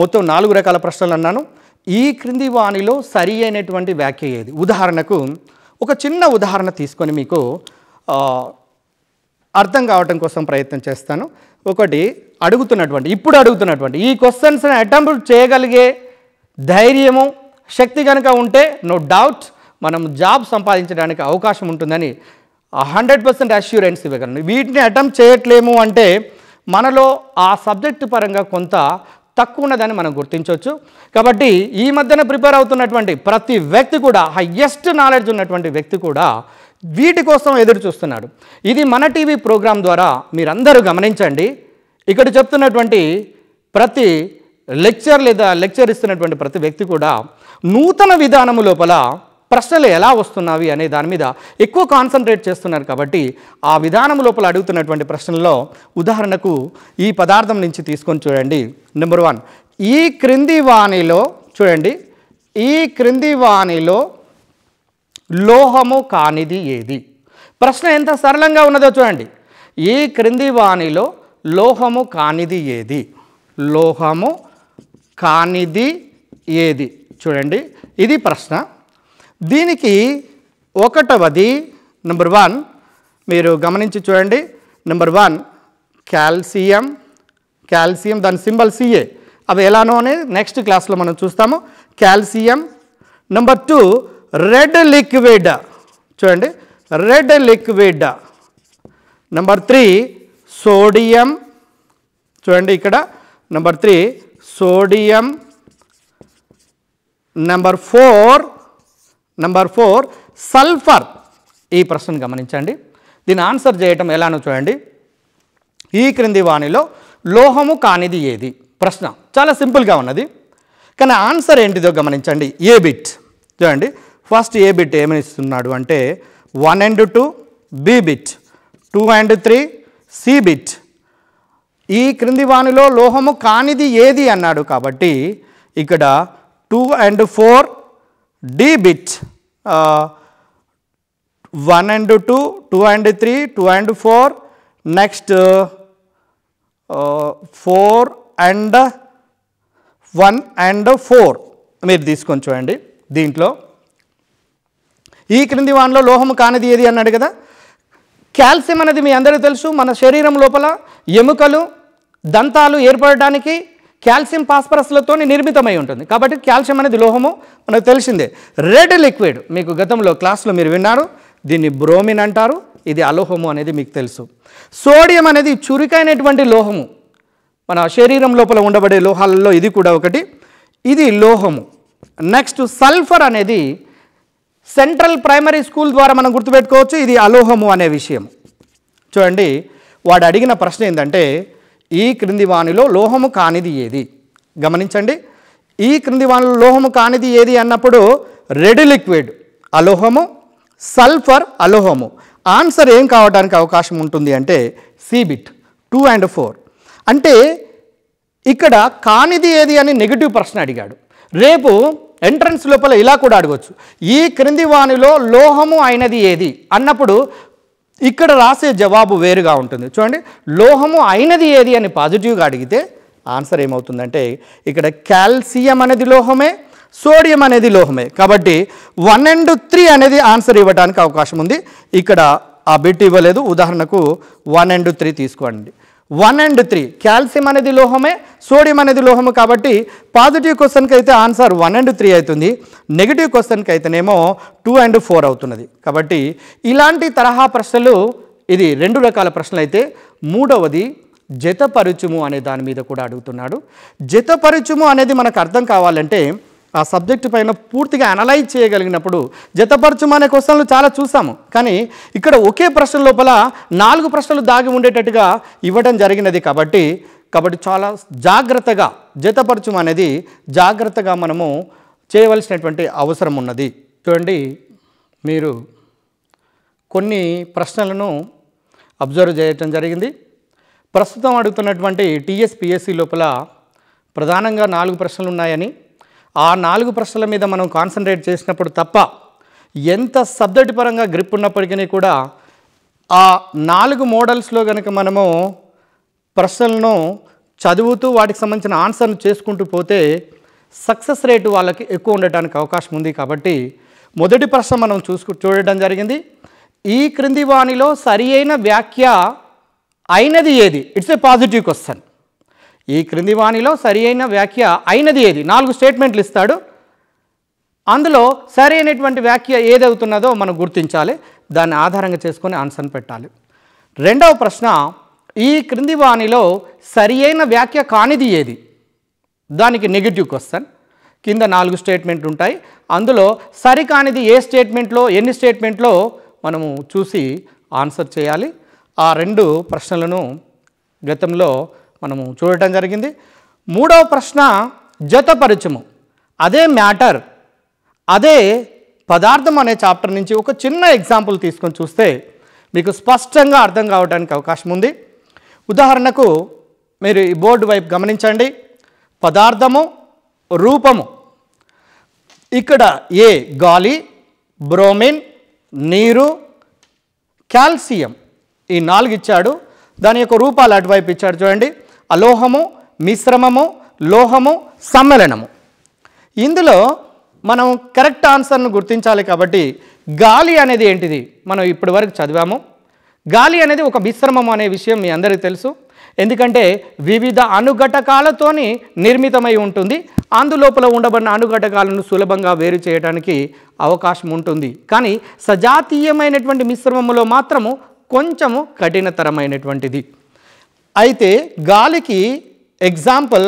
మొత్తం నాలుగు రకాల ప్రశ్నలు అన్నాను ఈ క్రింది వాణిలో సరి అయినటువంటి వ్యాఖ్య ఏది ఉదాహరణకు ఒక చిన్న ఉదాహరణ తీసుకొని మీకు అర్థం కావటం కోసం ప్రయత్నం చేస్తాను ఒకటి అడుగుతున్నటువంటి ఇప్పుడు అడుగుతున్నటువంటి ఈ క్వశ్చన్స్ని అటెంప్ట్ చేయగలిగే ధైర్యము శక్తి కనుక ఉంటే నో డౌట్ మనం జాబ్ సంపాదించడానికి అవకాశం ఉంటుందని హండ్రెడ్ పర్సెంట్ అష్యూరెన్స్ ఇవ్వగలను వీటిని అటెంప్ట్ చేయట్లేము అంటే మనలో ఆ సబ్జెక్టు పరంగా కొంత తక్కువ ఉన్నదని మనం గుర్తించవచ్చు కాబట్టి ఈ మధ్యన ప్రిపేర్ అవుతున్నటువంటి ప్రతి వ్యక్తి కూడా హయ్యెస్ట్ నాలెడ్జ్ ఉన్నటువంటి వ్యక్తి కూడా వీటి కోసం ఎదురు చూస్తున్నాడు ఇది మన టీవీ ప్రోగ్రాం ద్వారా మీరందరూ గమనించండి ఇక్కడ చెప్తున్నటువంటి ప్రతి లెక్చర్ లేదా లెక్చర్ ఇస్తున్నటువంటి ప్రతి వ్యక్తి కూడా నూతన విధానం లోపల ప్రశ్నలు ఎలా వస్తున్నావి అనే దాని మీద ఎక్కువ కాన్సన్ట్రేట్ చేస్తున్నారు కాబట్టి ఆ విధానం లోపల అడుగుతున్నటువంటి ప్రశ్నల్లో ఉదాహరణకు ఈ పదార్థం నుంచి తీసుకొని చూడండి నెంబర్ వన్ ఈ క్రింది వాణిలో చూడండి ఈ క్రింది వాణిలో లోహము కానిది ఏది ప్రశ్న ఎంత సరళంగా ఉన్నదో చూడండి ఈ క్రింది వాణిలో లోహము కానిది ఏది లోహము కానిది ఏది చూడండి ఇది ప్రశ్న దీనికి ఒకటవది నెంబర్ వన్ మీరు గమనించి చూడండి నెంబర్ వన్ కాల్సియం కాల్సియం దాని సింబల్ సిఏ అవి ఎలానో అనేది నెక్స్ట్ క్లాస్లో మనం చూస్తాము calcium number two red liquid చూడండి red liquid number three sodium చూడండి ఇక్కడ number three sodium number four number four sulphur ఈ ప్రశ్నను గమనించండి దీని ఆన్సర్ చేయటం ఎలానో చూడండి ఈ క్రింది వాణిలో లోహము కానిది ఏది ప్రశ్న చాలా సింపుల్గా ఉన్నది కానీ ఆన్సర్ ఏంటిదో గమనించండి ఏ బిట్ చూడండి ఫస్ట్ ఏ బిట్ ఏమని ఇస్తున్నాడు అంటే one and two B bit two and three C bit ఈ క్రింది వాణిలో లోహము కానిది ఏది అన్నాడు కాబట్టి ఇక్కడ two and four D bit one and two two and three two and four next four and one and four మీరు తీసుకొని చూడండి దీంట్లో ఈ క్రింది వానిలో లోహము కానిది ఏది అన్నాడు కదా కాల్షియం అనేది మీ అందరూ తెలుసు మన శరీరం లోపల ఎముకలు దంతాలు ఏర్పడడానికి కాల్షియం పాస్పరస్లతో నిర్మితమై ఉంటుంది కాబట్టి కాల్షియం అనేది లోహము మనకు తెలిసిందే రెడ్ లిక్విడ్ మీకు గతంలో క్లాస్లో మీరు విన్నారు దీన్ని బ్రోమిన్ అంటారు ఇది అలోహము అనేది మీకు తెలుసు సోడియం అనేది చురుకైనటువంటి లోహము మన శరీరం లోపల ఉండబడే లోహాలలో ఇది కూడా ఒకటి ఇది లోహము నెక్స్ట్ సల్ఫర్ అనేది సెంట్రల్ ప్రైమరీ స్కూల్ ద్వారా మనం గుర్తుపెట్టుకోవచ్చు ఇది అలోహము అనే విషయం చూడండి వాడు అడిగిన ప్రశ్న ఏంటంటే ఈ క్రింది వాణిలో లోహము కానిది ఏది గమనించండి ఈ క్రింది వాణిలో లోహము కానిది ఏది అన్నప్పుడు రెడ్ లిక్విడ్ అలోహము సల్ఫర్ అలోహము ఆన్సర్ ఏం కావడానికి అవకాశం ఉంటుంది అంటే సీబిట్ టూ అండ్ ఫోర్ అంటే ఇక్కడ కానిది ఏది అని నెగిటివ్ ప్రశ్న అడిగాడు రేపు ఎంట్రన్స్ లోపల ఇలా కూడా అడగవచ్చు ఈ క్రింది వాణిలో లోహము అయినది ఏది అన్నప్పుడు ఇక్కడ రాసే జవాబు వేరుగా ఉంటుంది చూడండి లోహము అయినది ఏది అని పాజిటివ్గా అడిగితే ఆన్సర్ ఏమవుతుందంటే ఇక్కడ కాల్సియం అనేది లోహమే సోడియం అనేది లోహమే కాబట్టి వన్ అండ్ త్రీ అనేది ఆన్సర్ ఇవ్వడానికి అవకాశం ఉంది ఇక్కడ ఆ బిట్ ఇవ్వలేదు ఉదాహరణకు వన్ అండ్ త్రీ తీసుకోండి వన్ అండ్ త్రీ కాల్షియం అనేది లోహమే సోడియం అనేది లోహము కాబట్టి పాజిటివ్ క్వశ్చన్కి అయితే ఆన్సర్ వన్ అండ్ త్రీ అవుతుంది నెగిటివ్ క్వశ్చన్కి అయితేనేమో టూ అండ్ ఫోర్ అవుతున్నది కాబట్టి ఇలాంటి తరహా ప్రశ్నలు ఇది రెండు రకాల ప్రశ్నలు అయితే మూడవది జతపరుచుము అనే దాని మీద కూడా అడుగుతున్నాడు జతపరుచుము అనేది మనకు అర్థం కావాలంటే ఆ సబ్జెక్టు పైన పూర్తిగా అనలైజ్ చేయగలిగినప్పుడు అనే క్వశ్చన్లు చాలా చూసాము కానీ ఇక్కడ ఒకే ప్రశ్న లోపల నాలుగు ప్రశ్నలు దాగి ఉండేటట్టుగా ఇవ్వడం జరిగినది కాబట్టి కాబట్టి చాలా జాగ్రత్తగా జతపరచం అనేది జాగ్రత్తగా మనము చేయవలసినటువంటి అవసరం ఉన్నది చూడండి మీరు కొన్ని ప్రశ్నలను అబ్జర్వ్ చేయటం జరిగింది ప్రస్తుతం అడుగుతున్నటువంటి టీఎస్పిఎస్సి లోపల ప్రధానంగా నాలుగు ప్రశ్నలు ఉన్నాయని ఆ నాలుగు ప్రశ్నల మీద మనం కాన్సన్ట్రేట్ చేసినప్పుడు తప్ప ఎంత సబ్జెక్ట్ పరంగా గ్రిప్ ఉన్నప్పటికీ కూడా ఆ నాలుగు మోడల్స్లో కనుక మనము ప్రశ్నలను చదువుతూ వాటికి సంబంధించిన ఆన్సర్ను చేసుకుంటూ పోతే సక్సెస్ రేటు వాళ్ళకి ఎక్కువ ఉండటానికి అవకాశం ఉంది కాబట్టి మొదటి ప్రశ్న మనం చూసుకు చూడటం జరిగింది ఈ క్రింది వాణిలో సరి అయిన వ్యాఖ్య అయినది ఏది ఇట్స్ ఏ పాజిటివ్ క్వశ్చన్ ఈ క్రింది వాణిలో సరి అయిన వ్యాఖ్య అయినది ఏది నాలుగు స్టేట్మెంట్లు ఇస్తాడు అందులో సరి అయినటువంటి వ్యాఖ్య ఏదవుతున్నదో మనం గుర్తించాలి దాన్ని ఆధారంగా చేసుకొని ఆన్సర్ పెట్టాలి రెండవ ప్రశ్న ఈ క్రింది వాణిలో సరి అయిన వ్యాఖ్య కానిది ఏది దానికి నెగిటివ్ క్వశ్చన్ కింద నాలుగు స్టేట్మెంట్లు ఉంటాయి అందులో సరి కానిది ఏ స్టేట్మెంట్లో ఎన్ని స్టేట్మెంట్లో మనము చూసి ఆన్సర్ చేయాలి ఆ రెండు ప్రశ్నలను గతంలో మనము చూడటం జరిగింది మూడవ ప్రశ్న జతపరిచము అదే మ్యాటర్ అదే పదార్థం అనే చాప్టర్ నుంచి ఒక చిన్న ఎగ్జాంపుల్ తీసుకొని చూస్తే మీకు స్పష్టంగా అర్థం కావడానికి అవకాశం ఉంది ఉదాహరణకు మీరు ఈ బోర్డు వైపు గమనించండి పదార్థము రూపము ఇక్కడ ఏ గాలి బ్రోమిన్ నీరు కాల్షియం ఈ నాలుగు ఇచ్చాడు దాని యొక్క రూపాలు అటువైపు ఇచ్చాడు చూడండి అలోహము మిశ్రమము లోహము సమ్మేళనము ఇందులో మనం కరెక్ట్ ఆన్సర్ను గుర్తించాలి కాబట్టి గాలి అనేది ఏంటిది మనం ఇప్పటి వరకు చదివాము గాలి అనేది ఒక మిశ్రమం అనే విషయం మీ అందరికీ తెలుసు ఎందుకంటే వివిధ అనుఘటకాలతోని నిర్మితమై ఉంటుంది అందులోపల ఉండబడిన అణుఘటకాలను సులభంగా వేరు చేయడానికి అవకాశం ఉంటుంది కానీ సజాతీయమైనటువంటి మిశ్రమములో మాత్రము కొంచెము కఠినతరమైనటువంటిది అయితే గాలికి ఎగ్జాంపుల్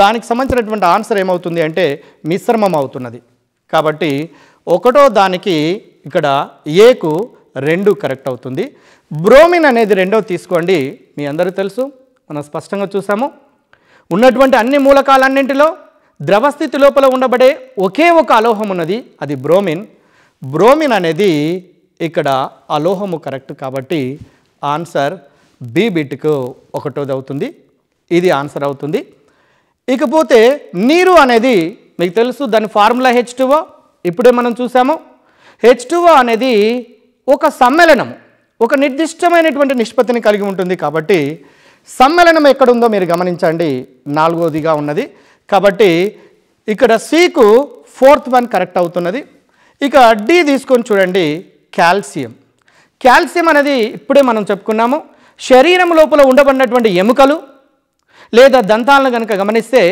దానికి సంబంధించినటువంటి ఆన్సర్ ఏమవుతుంది అంటే మిశ్రమం అవుతున్నది కాబట్టి ఒకటో దానికి ఇక్కడ ఏకు రెండు కరెక్ట్ అవుతుంది బ్రోమిన్ అనేది రెండో తీసుకోండి మీ అందరూ తెలుసు మనం స్పష్టంగా చూసాము ఉన్నటువంటి అన్ని మూలకాలన్నింటిలో ద్రవస్థితి లోపల ఉండబడే ఒకే ఒక అలోహం ఉన్నది అది బ్రోమిన్ బ్రోమిన్ అనేది ఇక్కడ అలోహము కరెక్ట్ కాబట్టి ఆన్సర్ బి బిట్కు ఒకటోది అవుతుంది ఇది ఆన్సర్ అవుతుంది ఇకపోతే నీరు అనేది మీకు తెలుసు దాని ఫార్ములా హెచ్ టూవో ఇప్పుడే మనం చూసాము హెచ్ టూవో అనేది ఒక సమ్మేళనం ఒక నిర్దిష్టమైనటువంటి నిష్పత్తిని కలిగి ఉంటుంది కాబట్టి సమ్మేళనం ఎక్కడుందో మీరు గమనించండి నాలుగోదిగా ఉన్నది కాబట్టి ఇక్కడ సీకు ఫోర్త్ వన్ కరెక్ట్ అవుతున్నది ఇక డి తీసుకొని చూడండి కాల్షియం కాల్షియం అనేది ఇప్పుడే మనం చెప్పుకున్నాము శరీరం లోపల ఉండబడినటువంటి ఎముకలు లేదా దంతాలను కనుక గమనిస్తే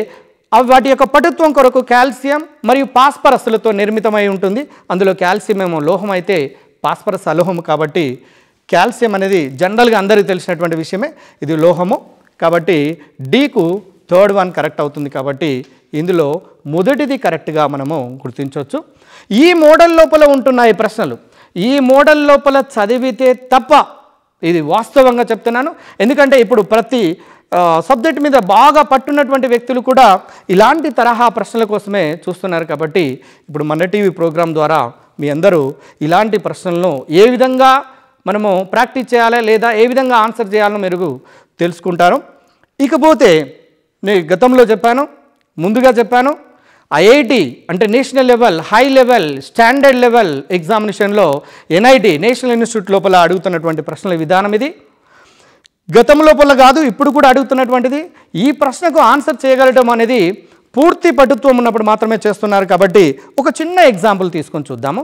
అవి వాటి యొక్క పటుత్వం కొరకు కాల్షియం మరియు పాస్పరస్లతో నిర్మితమై ఉంటుంది అందులో కాల్షియం ఏమో లోహం అయితే పాస్పరస్ అలోహం కాబట్టి కాల్షియం అనేది జనరల్గా అందరికీ తెలిసినటువంటి విషయమే ఇది లోహము కాబట్టి డీకు థర్డ్ వన్ కరెక్ట్ అవుతుంది కాబట్టి ఇందులో మొదటిది కరెక్ట్గా మనము గుర్తించవచ్చు ఈ మోడల్ లోపల ఉంటున్నాయి ప్రశ్నలు ఈ మోడల్ లోపల చదివితే తప్ప ఇది వాస్తవంగా చెప్తున్నాను ఎందుకంటే ఇప్పుడు ప్రతి సబ్జెక్ట్ మీద బాగా పట్టున్నటువంటి వ్యక్తులు కూడా ఇలాంటి తరహా ప్రశ్నల కోసమే చూస్తున్నారు కాబట్టి ఇప్పుడు మన టీవీ ప్రోగ్రాం ద్వారా మీ అందరూ ఇలాంటి ప్రశ్నలను ఏ విధంగా మనము ప్రాక్టీస్ చేయాలా లేదా ఏ విధంగా ఆన్సర్ చేయాలో మీరు తెలుసుకుంటారు ఇకపోతే నేను గతంలో చెప్పాను ముందుగా చెప్పాను ఐఐటి అంటే national level high level standard level ఎగ్జామినేషన్లో ఎన్ఐటి నేషనల్ ఇన్స్టిట్యూట్ లోపల అడుగుతున్నటువంటి ప్రశ్నల విధానం ఇది గతం లోపల కాదు ఇప్పుడు కూడా అడుగుతున్నటువంటిది ఈ ప్రశ్నకు ఆన్సర్ చేయగలటం అనేది పూర్తి పటుత్వం ఉన్నప్పుడు మాత్రమే చేస్తున్నారు కాబట్టి ఒక చిన్న ఎగ్జాంపుల్ తీసుకొని చూద్దాము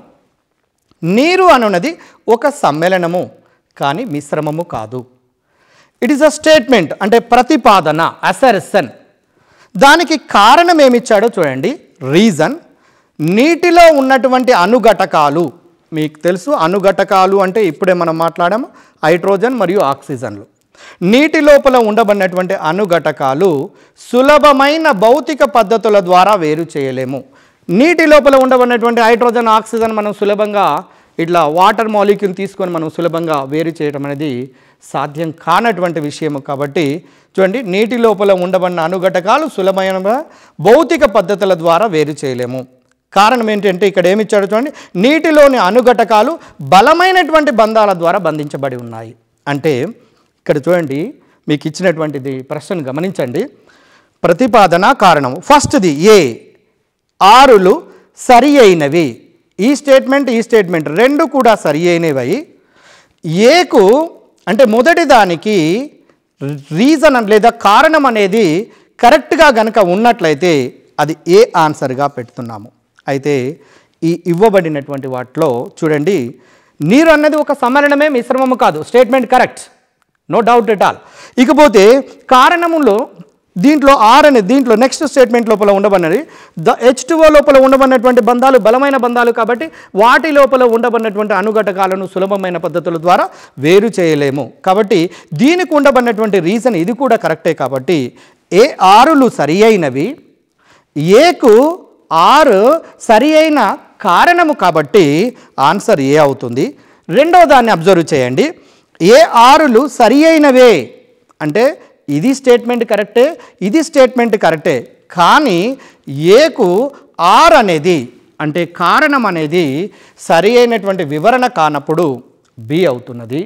నీరు అనున్నది ఒక సమ్మేళనము కానీ మిశ్రమము కాదు ఇట్ ఈస్ అ స్టేట్మెంట్ అంటే ప్రతిపాదన అసెర్సన్ దానికి కారణం ఏమిచ్చాడో చూడండి రీజన్ నీటిలో ఉన్నటువంటి అనుఘటకాలు మీకు తెలుసు అనుఘటకాలు అంటే ఇప్పుడే మనం మాట్లాడాము హైడ్రోజన్ మరియు ఆక్సిజన్లు నీటి లోపల ఉండబడినటువంటి అనుఘటకాలు సులభమైన భౌతిక పద్ధతుల ద్వారా వేరు చేయలేము నీటి లోపల ఉండబడినటువంటి హైడ్రోజన్ ఆక్సిజన్ మనం సులభంగా ఇట్లా వాటర్ మాలిక్యూల్ తీసుకొని మనం సులభంగా వేరు చేయడం అనేది సాధ్యం కానటువంటి విషయం కాబట్టి చూడండి నీటి లోపల ఉండబడిన అనుఘటకాలు సులభమైన భౌతిక పద్ధతుల ద్వారా వేరు చేయలేము కారణం ఏంటంటే ఇక్కడ ఏమిచ్చాడు చూడండి నీటిలోని అనుఘటకాలు బలమైనటువంటి బంధాల ద్వారా బంధించబడి ఉన్నాయి అంటే ఇక్కడ చూడండి మీకు ఇచ్చినటువంటిది ప్రశ్నను గమనించండి ప్రతిపాదన కారణం ఫస్ట్ది ఏ ఆరులు సరి అయినవి ఈ స్టేట్మెంట్ ఈ స్టేట్మెంట్ రెండు కూడా సరి అయినవి ఏకు అంటే మొదటి దానికి రీజన్ లేదా కారణం అనేది కరెక్ట్గా గనక ఉన్నట్లయితే అది ఏ ఆన్సర్గా పెడుతున్నాము అయితే ఈ ఇవ్వబడినటువంటి వాటిలో చూడండి నీరు అన్నది ఒక సమ్మరణమే మిశ్రమము కాదు statement correct no doubt at all ఇకపోతే కారణములో దీంట్లో ఆర్ అనే దీంట్లో నెక్స్ట్ స్టేట్మెంట్ లోపల ఉండబడినది ద హెచ్ టువో లోపల ఉండబడినటువంటి బంధాలు బలమైన బంధాలు కాబట్టి వాటి లోపల ఉండబడినటువంటి అనుఘటకాలను సులభమైన పద్ధతుల ద్వారా వేరు చేయలేము కాబట్టి దీనికి ఉండబడినటువంటి రీజన్ ఇది కూడా కరెక్టే కాబట్టి ఏ ఆరులు సరి అయినవి ఏకు ఆరు సరి అయిన కారణము కాబట్టి ఆన్సర్ ఏ అవుతుంది రెండవ దాన్ని అబ్జర్వ్ చేయండి ఏ ఆరులు సరి అయినవే అంటే ఇది స్టేట్మెంట్ కరెక్టే ఇది స్టేట్మెంట్ కరెక్టే కానీ ఏకు ఆర్ అనేది అంటే కారణం అనేది సరి అయినటువంటి వివరణ కానప్పుడు బి అవుతున్నది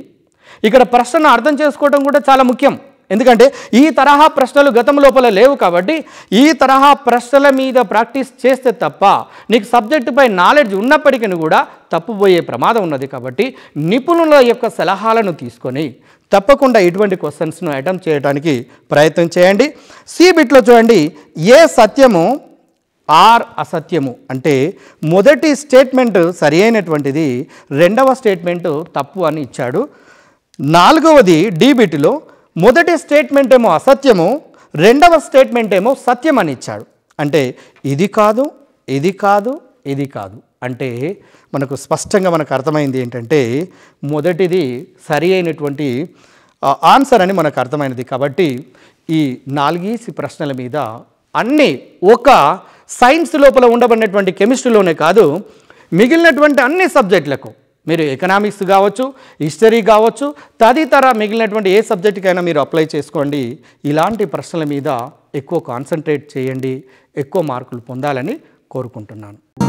ఇక్కడ ప్రశ్నను అర్థం చేసుకోవడం కూడా చాలా ముఖ్యం ఎందుకంటే ఈ తరహా ప్రశ్నలు గతం లోపల లేవు కాబట్టి ఈ తరహా ప్రశ్నల మీద ప్రాక్టీస్ చేస్తే తప్ప నీకు సబ్జెక్టుపై నాలెడ్జ్ ఉన్నప్పటికీ కూడా తప్పుపోయే ప్రమాదం ఉన్నది కాబట్టి నిపుణుల యొక్క సలహాలను తీసుకొని తప్పకుండా ఇటువంటి క్వశ్చన్స్ను అటెంప్ట్ చేయడానికి ప్రయత్నం చేయండి బిట్లో చూడండి ఏ సత్యము ఆర్ అసత్యము అంటే మొదటి స్టేట్మెంట్ సరి అయినటువంటిది రెండవ స్టేట్మెంట్ తప్పు అని ఇచ్చాడు నాలుగవది డీబీటీలో మొదటి స్టేట్మెంట్ ఏమో అసత్యము రెండవ స్టేట్మెంట్ ఏమో సత్యం అని ఇచ్చాడు అంటే ఇది కాదు ఇది కాదు ఇది కాదు అంటే మనకు స్పష్టంగా మనకు అర్థమైంది ఏంటంటే మొదటిది సరి అయినటువంటి ఆన్సర్ అని మనకు అర్థమైనది కాబట్టి ఈ నాలుగీసి ప్రశ్నల మీద అన్నీ ఒక సైన్స్ లోపల ఉండబడినటువంటి కెమిస్ట్రీలోనే కాదు మిగిలినటువంటి అన్ని సబ్జెక్టులకు మీరు ఎకనామిక్స్ కావచ్చు హిస్టరీ కావచ్చు తదితర మిగిలినటువంటి ఏ సబ్జెక్టుకైనా మీరు అప్లై చేసుకోండి ఇలాంటి ప్రశ్నల మీద ఎక్కువ కాన్సన్ట్రేట్ చేయండి ఎక్కువ మార్కులు పొందాలని కోరుకుంటున్నాను